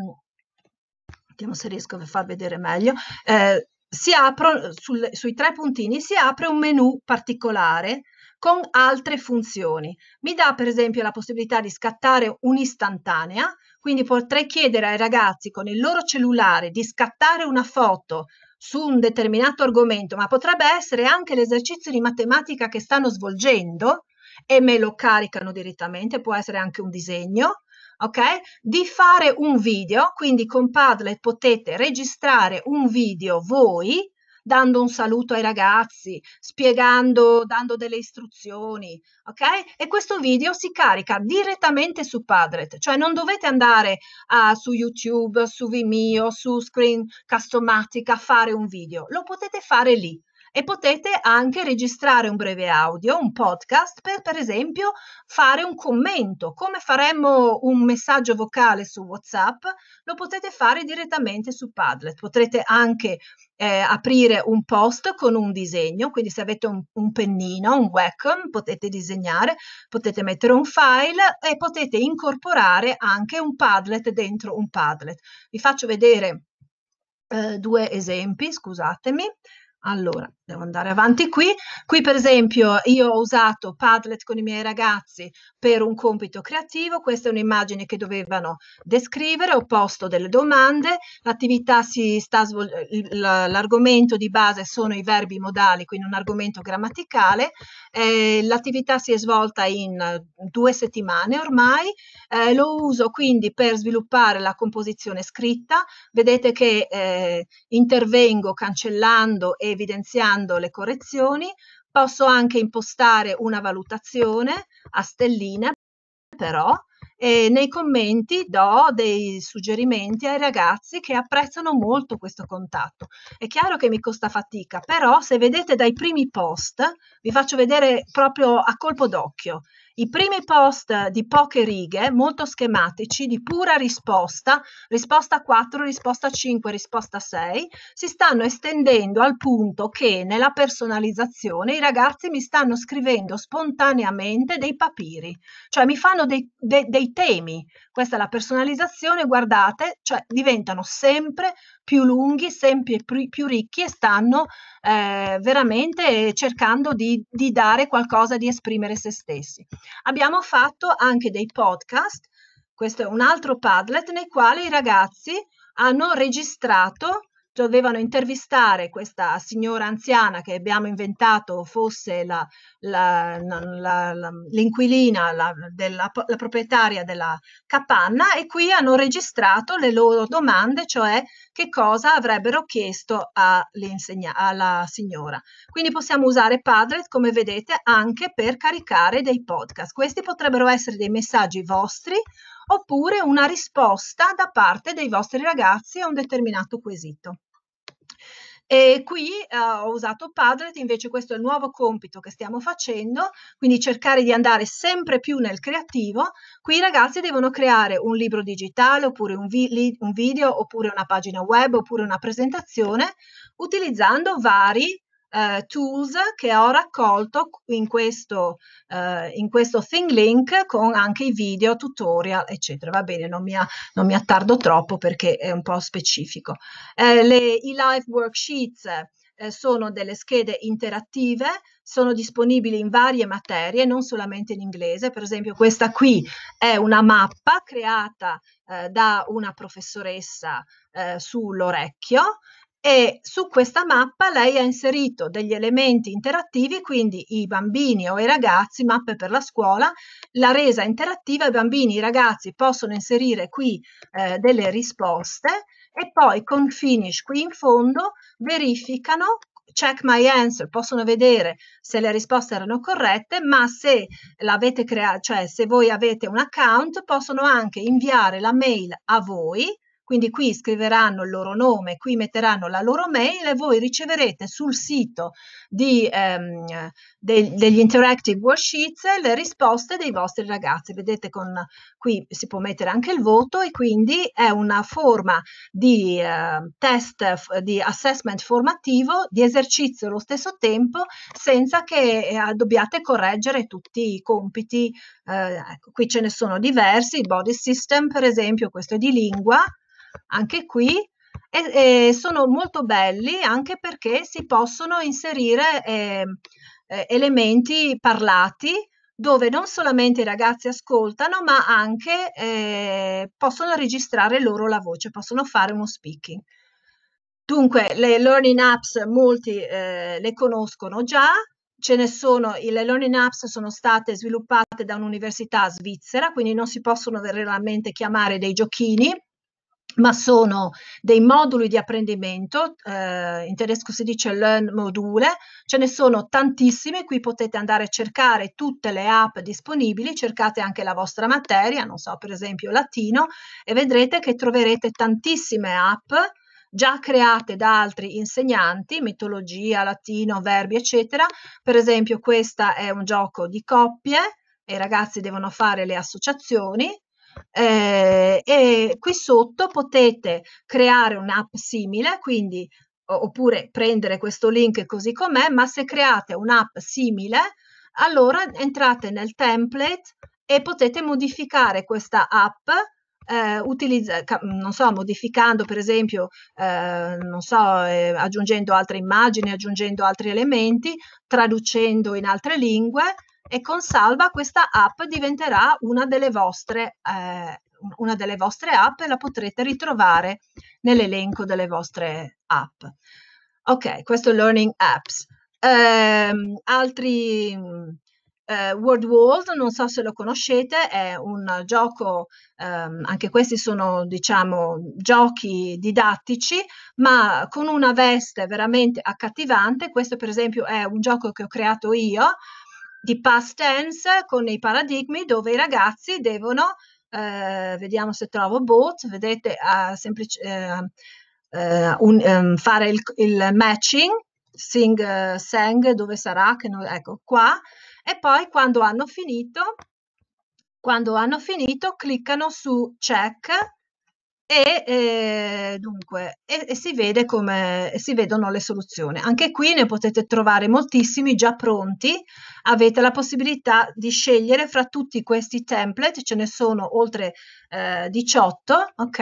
vediamo se riesco a far vedere meglio, eh, si apre, sul, sui tre puntini si apre un menu particolare con altre funzioni. Mi dà per esempio la possibilità di scattare un'istantanea, quindi potrei chiedere ai ragazzi con il loro cellulare di scattare una foto su un determinato argomento, ma potrebbe essere anche l'esercizio di matematica che stanno svolgendo e me lo caricano direttamente, può essere anche un disegno, ok? Di fare un video, quindi con Padlet potete registrare un video voi dando un saluto ai ragazzi, spiegando, dando delle istruzioni, ok? E questo video si carica direttamente su Padlet, cioè non dovete andare uh, su YouTube, su Vimeo, su Screen Customatic a fare un video, lo potete fare lì e potete anche registrare un breve audio, un podcast per per esempio fare un commento, come faremmo un messaggio vocale su WhatsApp, lo potete fare direttamente su Padlet. Potrete anche eh, aprire un post con un disegno, quindi se avete un, un pennino, un Wacom, potete disegnare, potete mettere un file e potete incorporare anche un Padlet dentro un Padlet. Vi faccio vedere eh, due esempi, scusatemi. Allora, devo andare avanti qui. Qui per esempio io ho usato Padlet con i miei ragazzi per un compito creativo, questa è un'immagine che dovevano descrivere, ho posto delle domande, l'attività si sta svolgendo, l'argomento di base sono i verbi modali, quindi un argomento grammaticale, eh, l'attività si è svolta in due settimane ormai, eh, lo uso quindi per sviluppare la composizione scritta, vedete che eh, intervengo cancellando e evidenziando le correzioni, posso anche impostare una valutazione a stellina, però e nei commenti do dei suggerimenti ai ragazzi che apprezzano molto questo contatto. È chiaro che mi costa fatica, però se vedete dai primi post, vi faccio vedere proprio a colpo d'occhio i primi post di poche righe, molto schematici, di pura risposta, risposta 4, risposta 5, risposta 6, si stanno estendendo al punto che nella personalizzazione i ragazzi mi stanno scrivendo spontaneamente dei papiri, cioè mi fanno dei, de, dei temi. Questa è la personalizzazione, guardate, cioè diventano sempre più lunghi, sempre più, più ricchi e stanno eh, veramente cercando di, di dare qualcosa, di esprimere se stessi. Abbiamo fatto anche dei podcast, questo è un altro Padlet, nei quali i ragazzi hanno registrato dovevano intervistare questa signora anziana che abbiamo inventato fosse la, la, la, l'inquilina, della, la proprietaria della capanna e qui hanno registrato le loro domande, cioè che cosa avrebbero chiesto alla signora. Quindi possiamo usare Padlet, come vedete, anche per caricare dei podcast. Questi potrebbero essere dei messaggi vostri oppure una risposta da parte dei vostri ragazzi a un determinato quesito. E qui eh, ho usato Padlet, invece questo è il nuovo compito che stiamo facendo, quindi cercare di andare sempre più nel creativo. Qui i ragazzi devono creare un libro digitale, oppure un, vi- un video, oppure una pagina web, oppure una presentazione, utilizzando vari eh, tools che ho raccolto in questo, eh, in questo Think Link con anche i video, tutorial, eccetera. Va bene, non mi, a, non mi attardo troppo perché è un po' specifico. Eh, le, I live worksheets eh, sono delle schede interattive, sono disponibili in varie materie, non solamente in inglese. Per esempio, questa qui è una mappa creata eh, da una professoressa eh, sull'orecchio e su questa mappa lei ha inserito degli elementi interattivi, quindi i bambini o i ragazzi, mappe per la scuola, la resa interattiva, i bambini, i ragazzi possono inserire qui eh, delle risposte e poi con finish qui in fondo verificano check my answer, possono vedere se le risposte erano corrette, ma se l'avete creato, cioè se voi avete un account, possono anche inviare la mail a voi quindi qui scriveranno il loro nome, qui metteranno la loro mail e voi riceverete sul sito di, ehm, de- degli Interactive Worksheets le risposte dei vostri ragazzi. Vedete con, qui si può mettere anche il voto e quindi è una forma di eh, test, di assessment formativo, di esercizio allo stesso tempo senza che eh, dobbiate correggere tutti i compiti. Eh, ecco, qui ce ne sono diversi, il body system per esempio, questo è di lingua, anche qui e, e sono molto belli anche perché si possono inserire ehm, eh, elementi parlati dove non solamente i ragazzi ascoltano ma anche eh, possono registrare loro la voce, possono fare uno speaking. Dunque le learning apps molti eh, le conoscono già, ce ne sono, le learning apps sono state sviluppate da un'università svizzera, quindi non si possono veramente chiamare dei giochini, ma sono dei moduli di apprendimento, eh, in tedesco si dice Learn Module, ce ne sono tantissime, qui potete andare a cercare tutte le app disponibili, cercate anche la vostra materia, non so, per esempio latino, e vedrete che troverete tantissime app già create da altri insegnanti, mitologia, latino, verbi, eccetera. Per esempio questa è un gioco di coppie, i ragazzi devono fare le associazioni, eh, e qui sotto potete creare un'app simile, quindi oppure prendere questo link così com'è, ma se create un'app simile, allora entrate nel template e potete modificare questa app eh, utilizza, non so, modificando per esempio, eh, non so, eh, aggiungendo altre immagini, aggiungendo altri elementi, traducendo in altre lingue e con Salva questa app diventerà una delle vostre, eh, una delle vostre app e la potrete ritrovare nell'elenco delle vostre app. Ok, questo è Learning Apps. Eh, altri eh, World World, non so se lo conoscete, è un gioco, ehm, anche questi sono diciamo giochi didattici, ma con una veste veramente accattivante. Questo per esempio è un gioco che ho creato io, di past tense con i paradigmi dove i ragazzi devono, eh, vediamo se trovo both, vedete, a semplice, uh, eh, un, um, fare il, il, matching, sing, sang, dove sarà, che non, ecco qua, e poi quando hanno finito, quando hanno finito cliccano su check e eh, dunque e, e si vede come si vedono le soluzioni. Anche qui ne potete trovare moltissimi già pronti, avete la possibilità di scegliere fra tutti questi template, ce ne sono oltre eh, 18, ok?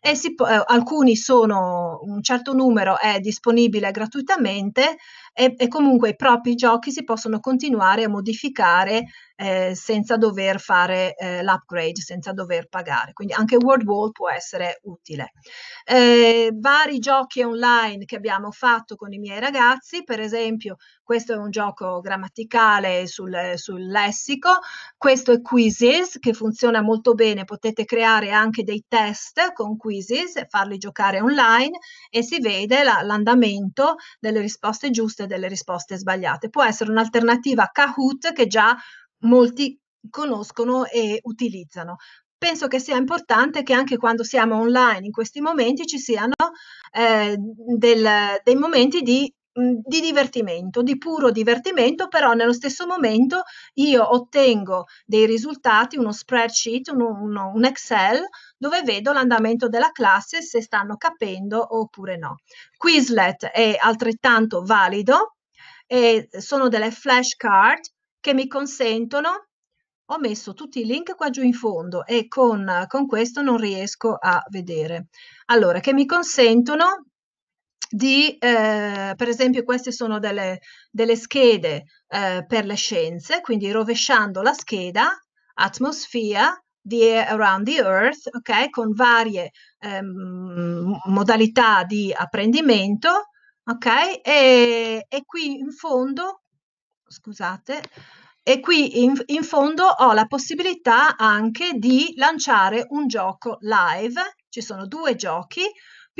E si, eh, alcuni sono un certo numero è disponibile gratuitamente e, e comunque i propri giochi si possono continuare a modificare eh, senza dover fare eh, l'upgrade, senza dover pagare. Quindi anche World Wall può essere utile. Eh, vari giochi online che abbiamo fatto con i miei ragazzi, per esempio questo è un gioco grammaticale sul, sul lessico, questo è Quizzes che funziona molto bene, potete creare anche dei test con Quizzes farli giocare online e si vede la, l'andamento delle risposte giuste e delle risposte sbagliate. Può essere un'alternativa a Kahoot che già molti conoscono e utilizzano. Penso che sia importante che anche quando siamo online in questi momenti ci siano eh, del, dei momenti di Mhmm, di divertimento, di puro divertimento, però nello stesso momento io ottengo dei risultati, uno spreadsheet, un, uno, un Excel, dove vedo l'andamento della classe, se stanno capendo oppure no. Quizlet è altrettanto valido, e sono delle flashcard che mi consentono ho messo tutti i link qua giù in fondo e con, con questo non riesco a vedere. Allora, che mi consentono di, eh, per esempio, queste sono delle, delle schede eh, per le scienze, quindi rovesciando la scheda, atmosfera, di Around the Earth, ok, con varie ehm, modalità di apprendimento, ok, e, e, qui in fondo, scusate, e qui in, in fondo ho la possibilità anche di lanciare un gioco live, ci sono due giochi,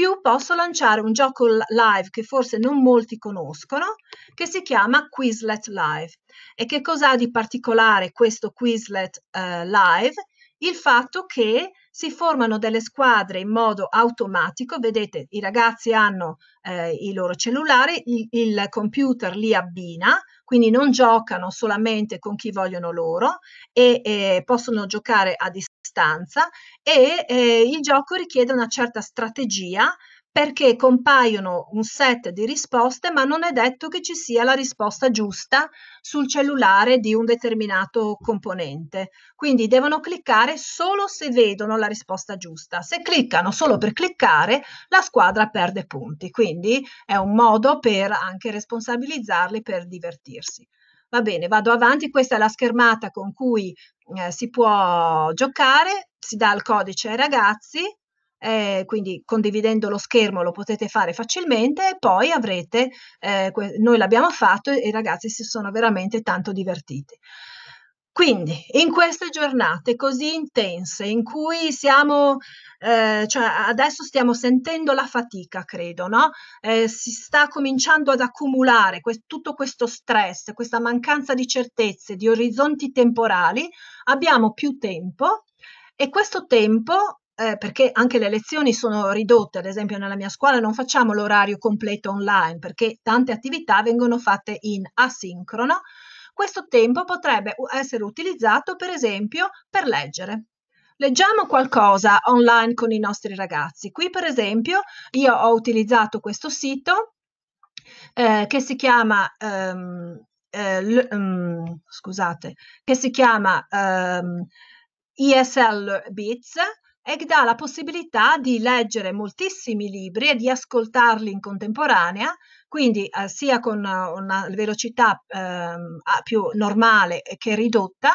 più posso lanciare un gioco live che forse non molti conoscono, che si chiama Quizlet Live. E che cos'ha di particolare questo Quizlet eh, Live? Il fatto che si formano delle squadre in modo automatico, vedete i ragazzi hanno eh, i loro cellulari, il, il computer li abbina, quindi non giocano solamente con chi vogliono loro e eh, possono giocare a distanza stanza e eh, il gioco richiede una certa strategia perché compaiono un set di risposte, ma non è detto che ci sia la risposta giusta sul cellulare di un determinato componente. Quindi devono cliccare solo se vedono la risposta giusta. Se cliccano solo per cliccare, la squadra perde punti. Quindi è un modo per anche responsabilizzarli per divertirsi. Va bene, vado avanti. Questa è la schermata con cui eh, si può giocare, si dà il codice ai ragazzi, eh, quindi condividendo lo schermo lo potete fare facilmente e poi avrete, eh, que- noi l'abbiamo fatto e i ragazzi si sono veramente tanto divertiti. Quindi in queste giornate così intense in cui siamo, eh, cioè adesso stiamo sentendo la fatica, credo, no? Eh, si sta cominciando ad accumulare que- tutto questo stress, questa mancanza di certezze, di orizzonti temporali, abbiamo più tempo e questo tempo, eh, perché anche le lezioni sono ridotte, ad esempio nella mia scuola non facciamo l'orario completo online perché tante attività vengono fatte in asincrono questo tempo potrebbe essere utilizzato per esempio per leggere. Leggiamo qualcosa online con i nostri ragazzi. Qui per esempio io ho utilizzato questo sito eh, che si chiama um, eh, l- um, scusate, che si chiama um, ehm, ESL Bits e dà la possibilità di leggere moltissimi libri e di ascoltarli in contemporanea quindi eh, sia con eh, una velocità eh, più normale che ridotta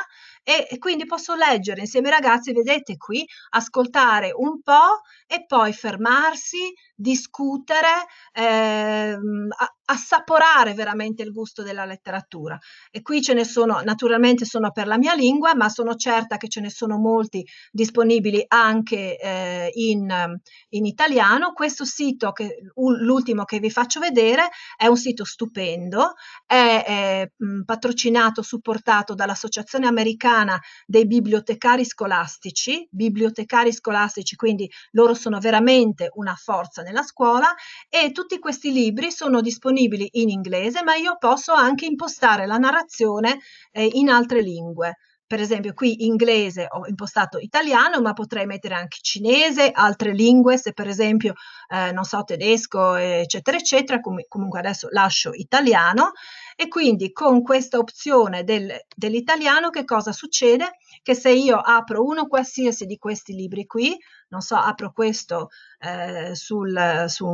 e quindi posso leggere insieme ai ragazzi, vedete qui, ascoltare un po' e poi fermarsi, discutere, ehm, assaporare veramente il gusto della letteratura. E qui ce ne sono, naturalmente sono per la mia lingua, ma sono certa che ce ne sono molti disponibili anche eh, in, in, italiano. Questo sito, che, l'ultimo che vi faccio vedere, è un sito stupendo, è, è mm, patrocinato, supportato dall'Associazione Americana dei Bibliotecari Scolastici, bibliotecari scolastici, quindi loro sono veramente una forza nella scuola e tutti questi libri sono disponibili in inglese, ma io posso anche impostare la narrazione eh, in altre lingue. Per esempio qui inglese ho impostato italiano, ma potrei mettere anche cinese, altre lingue, se per esempio eh, non so tedesco, eccetera, eccetera, com- comunque adesso lascio italiano. E quindi con questa opzione del, dell'italiano che cosa succede? che se io apro uno qualsiasi di questi libri qui, non so, apro questo eh, sul, su,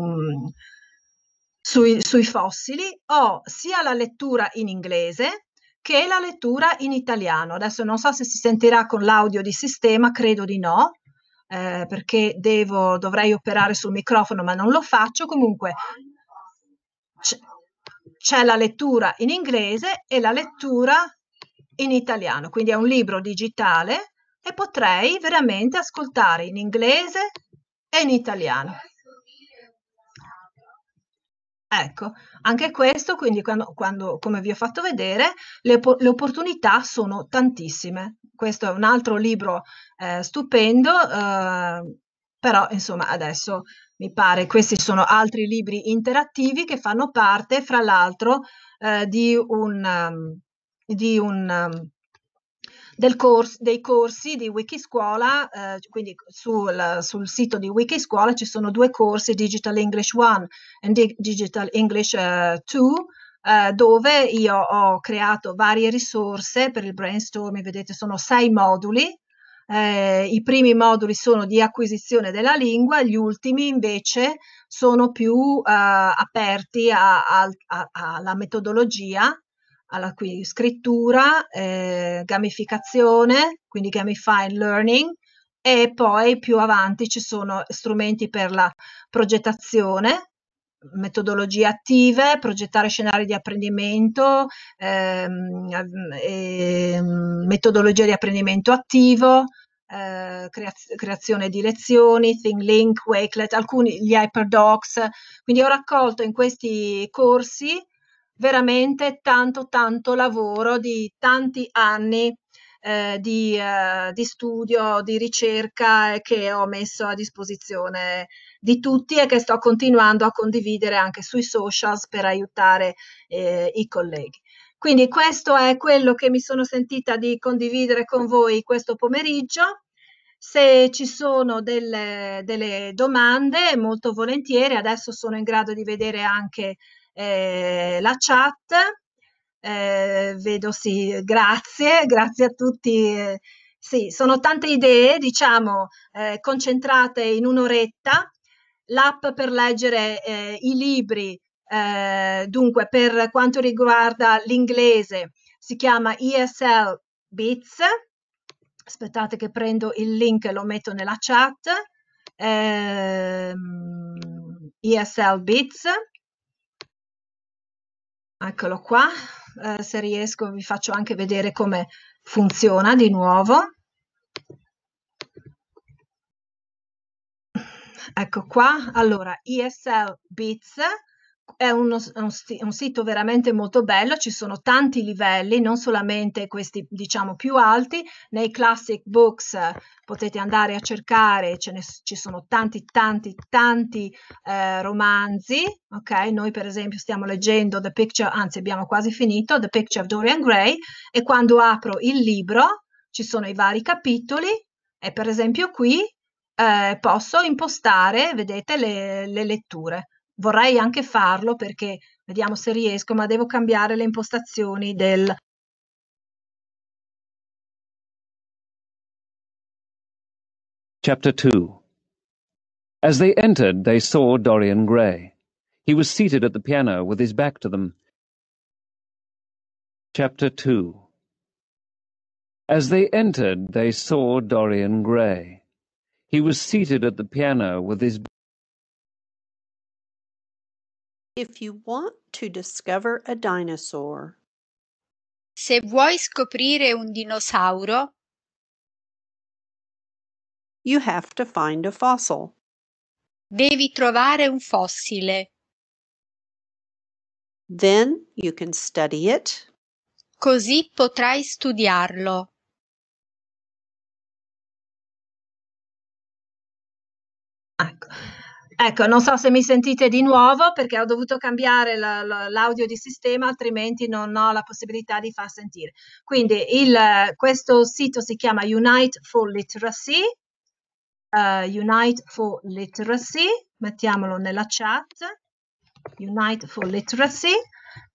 sui, sui fossili, ho sia la lettura in inglese che la lettura in italiano. Adesso non so se si sentirà con l'audio di sistema, credo di no, eh, perché devo, dovrei operare sul microfono, ma non lo faccio. Comunque c'è la lettura in inglese e la lettura in italiano, quindi è un libro digitale e potrei veramente ascoltare in inglese e in italiano. Ecco, anche questo, quindi quando, quando, come vi ho fatto vedere, le, le, opportunità sono tantissime. Questo è un altro libro eh, stupendo, eh, però insomma adesso mi pare questi sono altri libri interattivi che fanno parte, fra l'altro, eh, di un... Um, di un, ehm, Corso, dei corsi di Wikiscuola, eh, quindi sul, sul, sito di Wikiscuola ci sono due corsi, Digital English 1 e Di- Digital English 2, uh, uh, dove io ho creato varie risorse per il brainstorming, vedete sono sei moduli, eh, I primi moduli sono di acquisizione della lingua, gli ultimi invece sono più eh, aperti alla metodologia alla qui, scrittura, eh, gamificazione, quindi gamified learning, e poi più avanti ci sono strumenti per la progettazione, metodologie attive, progettare scenari di apprendimento, ehm, ehm, metodologia di apprendimento attivo, eh, creazione di lezioni, ThingLink, Wakelet, alcuni gli HyperDocs. Quindi ho raccolto in questi corsi veramente tanto tanto lavoro di tanti anni eh, di, eh, di, studio, di ricerca eh, che ho messo a disposizione di tutti e che sto continuando a condividere anche sui social per aiutare eh, i colleghi. Quindi questo è quello che mi sono sentita di condividere con voi questo pomeriggio. Se ci sono delle, delle domande, molto volentieri, adesso sono in grado di vedere anche eh, la chat. Eh, vedo sì, grazie, grazie a tutti. Eh, sì, sono tante idee, diciamo, eh, concentrate in un'oretta. L'app per leggere eh, i libri, dunque, per quanto riguarda l'inglese, si chiama ESL Bits. Aspettate che prendo il link e lo metto nella chat. Eh, ESL Bits. Eccolo qua, eh, se riesco vi faccio anche vedere come funziona di nuovo. Ecco qua, allora ISL Bits è uno un un sito veramente molto bello, ci sono tanti livelli, non solamente questi diciamo più alti. Nei classic books eh, potete andare a cercare, ce ne ci sono tanti, tanti, tanti, ehm, romanzi, ok? Noi per esempio stiamo leggendo The Picture anzi abbiamo quasi finito, The Picture of Dorian Gray e quando apro il libro ci sono i vari capitoli e per esempio qui, ehm, posso impostare, vedete, le le letture vorrei anche farlo perché vediamo se riesco, ma devo cambiare le impostazioni del Chapter 2 As they entered, they saw Dorian Gray. He was seated at the piano with his back to them. Chapter 2 As they entered, they saw Dorian Gray. He was seated at the piano with his back If you want to discover a dinosaur. Se vuoi scoprire un dinosauro, you have to find a fossil. Devi trovare un fossile. Then you can study it. Così potrai studiarlo. Ecco, non so se mi sentite di nuovo perché ho dovuto cambiare la, la, l'audio di sistema, altrimenti non ho la possibilità di far sentire. Quindi il, questo sito si chiama Unite for Literacy, uh, Unite for Literacy, mettiamolo nella chat, Unite for Literacy,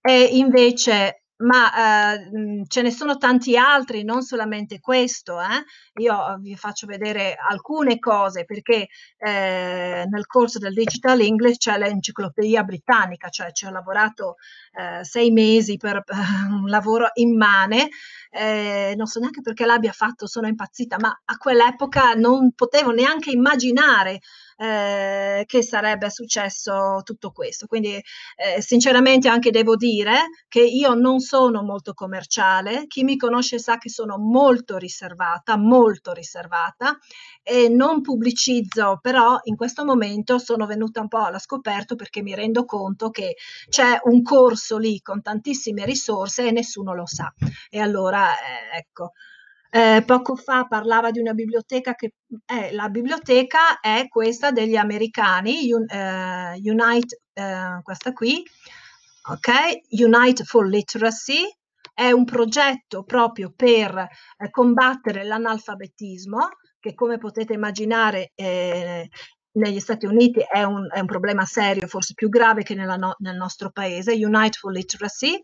e invece ma eh, ce ne sono tanti altri, non solamente questo. Eh? Io ehm, vi faccio vedere alcune cose perché eh, nel corso del Digital English c'è l'enciclopedia britannica, cioè ci ho lavorato ehm, sei mesi per un lavoro immane. Ehm, non so neanche perché l'abbia fatto, sono impazzita, ma a quell'epoca non potevo neanche immaginare eh, che sarebbe successo tutto questo. Quindi eh, sinceramente anche devo dire che io non sono molto commerciale, chi mi conosce sa che sono molto riservata, molto riservata e non pubblicizzo, però in questo momento sono venuta un po' alla scoperta perché mi rendo conto che c'è un corso lì con tantissime risorse e nessuno lo sa. E allora eh, ecco. Eh, poco fa parlava di una biblioteca che eh, la biblioteca è questa degli americani, un, eh, Unite, eh, questa qui, ok? Unite for Literacy, è un progetto proprio per eh, combattere l'analfabetismo, che come potete immaginare eh, negli Stati Uniti è un, è un, problema serio, forse più grave che no, nel nostro paese, Unite for Literacy.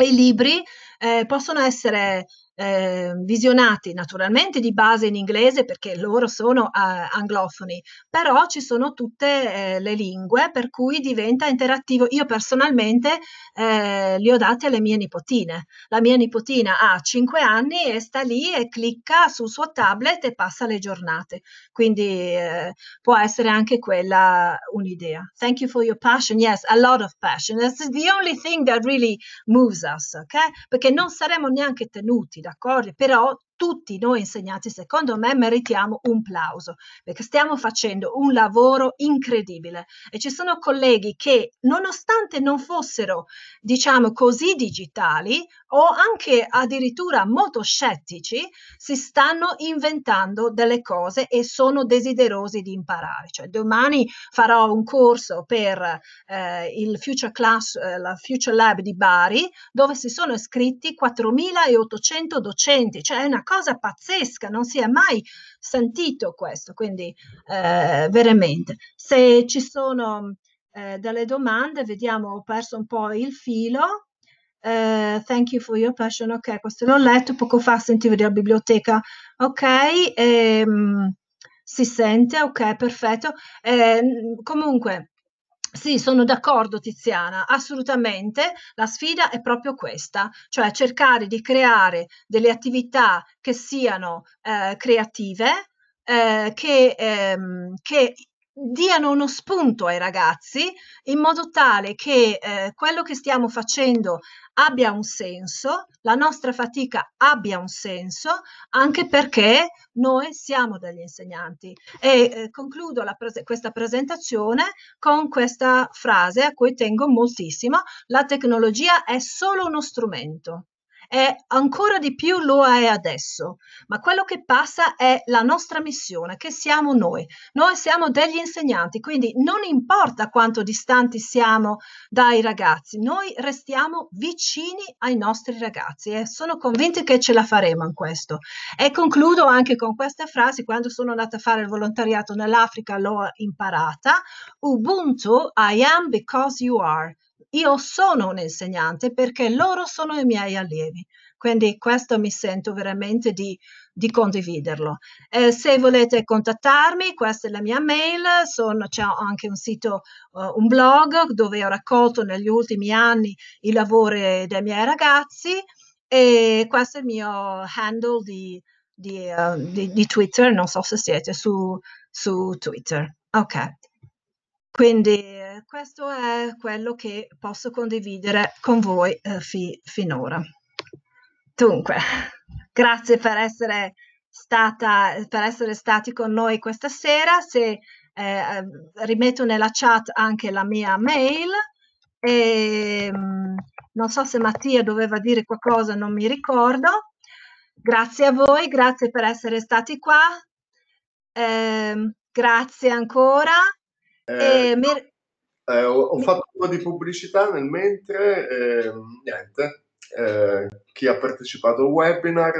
E i libri eh, possono essere eh, visionati naturalmente di base in inglese perché loro sono eh, anglofoni, però ci sono tutte eh, le lingue per cui diventa interattivo. Io personalmente eh, li ho dati alle mie nipotine. La mia nipotina ha 5 anni e sta lì e clicca sul suo tablet e passa le giornate. Quindi eh, può essere anche quella un'idea. Thank you for your passion. Yes, a lot of passion. That's the only thing that really moves us, okay? Perché non saremmo neanche tenuti, d'accordo? Però tutti noi insegnanti, secondo me, meritiamo un plauso, perché stiamo facendo un lavoro incredibile e ci sono colleghi che, nonostante non fossero, diciamo così, digitali o anche addirittura molto scettici, si stanno inventando delle cose e sono desiderosi di imparare. Cioè, domani farò un corso per eh, il Future Class, eh, la Future Lab di Bari, dove si sono iscritti 4.800 docenti, cioè è una cosa pazzesca, non si è mai sentito questo, quindi eh, veramente. Se ci sono eh, delle domande, vediamo, ho perso un po' il filo. Uh, thank you for your passion. Ok, questo l'ho letto poco fa, sentivo della biblioteca. Ok, ehm, si sente, ok, perfetto. Eh, comunque, sì, sono d'accordo Tiziana, assolutamente. La sfida è proprio questa, cioè cercare di creare delle attività che siano eh, creative, eh, che, ehm, che diano uno spunto ai ragazzi in modo tale che eh, quello che stiamo facendo abbia un senso, la nostra fatica abbia un senso, anche perché noi siamo degli insegnanti. E eh, concludo prese- questa presentazione con questa frase a cui tengo moltissimo, la tecnologia è solo uno strumento e ancora di più lo è adesso. Ma quello che passa è la nostra missione, che siamo noi. Noi siamo degli insegnanti, quindi non importa quanto distanti siamo dai ragazzi, noi restiamo vicini ai nostri ragazzi e sono convinti che ce la faremo in questo. E concludo anche con questa frase, quando sono andata a fare il volontariato nell'Africa l'ho imparata, Ubuntu, I am because you are io sono un insegnante perché loro sono i miei allievi. Quindi questo mi sento veramente di, di condividerlo. Eh, se volete contattarmi, questa è la mia mail, sono, c'è anche un sito, uh, un blog dove ho raccolto negli ultimi anni i lavori dei miei ragazzi e questo è il mio handle di, di, uh, di, di Twitter, non so se siete su, su Twitter. Ok, quindi eh, questo è quello che posso condividere con voi eh, fi- finora. Dunque, grazie per essere, stata, eh, per essere stati con noi questa sera. Se eh, rimetto nella chat anche la mia mail. E, ehm, non so se Mattia doveva dire qualcosa, non mi ricordo. Grazie a voi, grazie per essere stati qua. Eh, grazie ancora. Eh, mi... Eh, ho, ho, fatto un po' di pubblicità nel mentre, eh, niente, eh, chi ha partecipato al webinar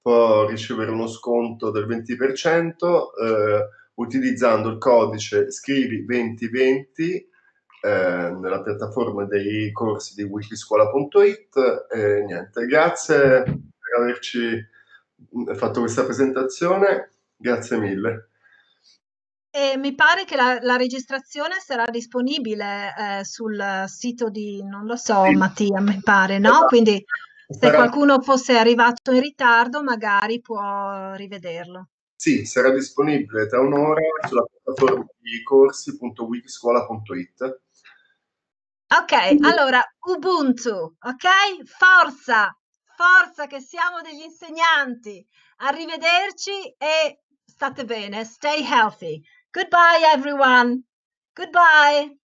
può ricevere uno sconto del 20% eh, utilizzando il codice scrivi2020 eh, nella piattaforma dei corsi di wikiscuola.it. niente, grazie per averci mm, fatto questa presentazione, grazie mille. E mi pare che la, la registrazione sarà disponibile eh, sul sito di, non lo so, sì. Mattia, mi pare, no? Esatto. Quindi se qualcuno fosse arrivato in ritardo, magari può rivederlo. Sì, sarà disponibile tra un'ora sulla piattaforma di corsi.wikiscuola.it. Ok, allora Ubuntu, ok? Forza, forza che siamo degli insegnanti. Arrivederci e state bene, stay healthy. Goodbye, everyone. Goodbye.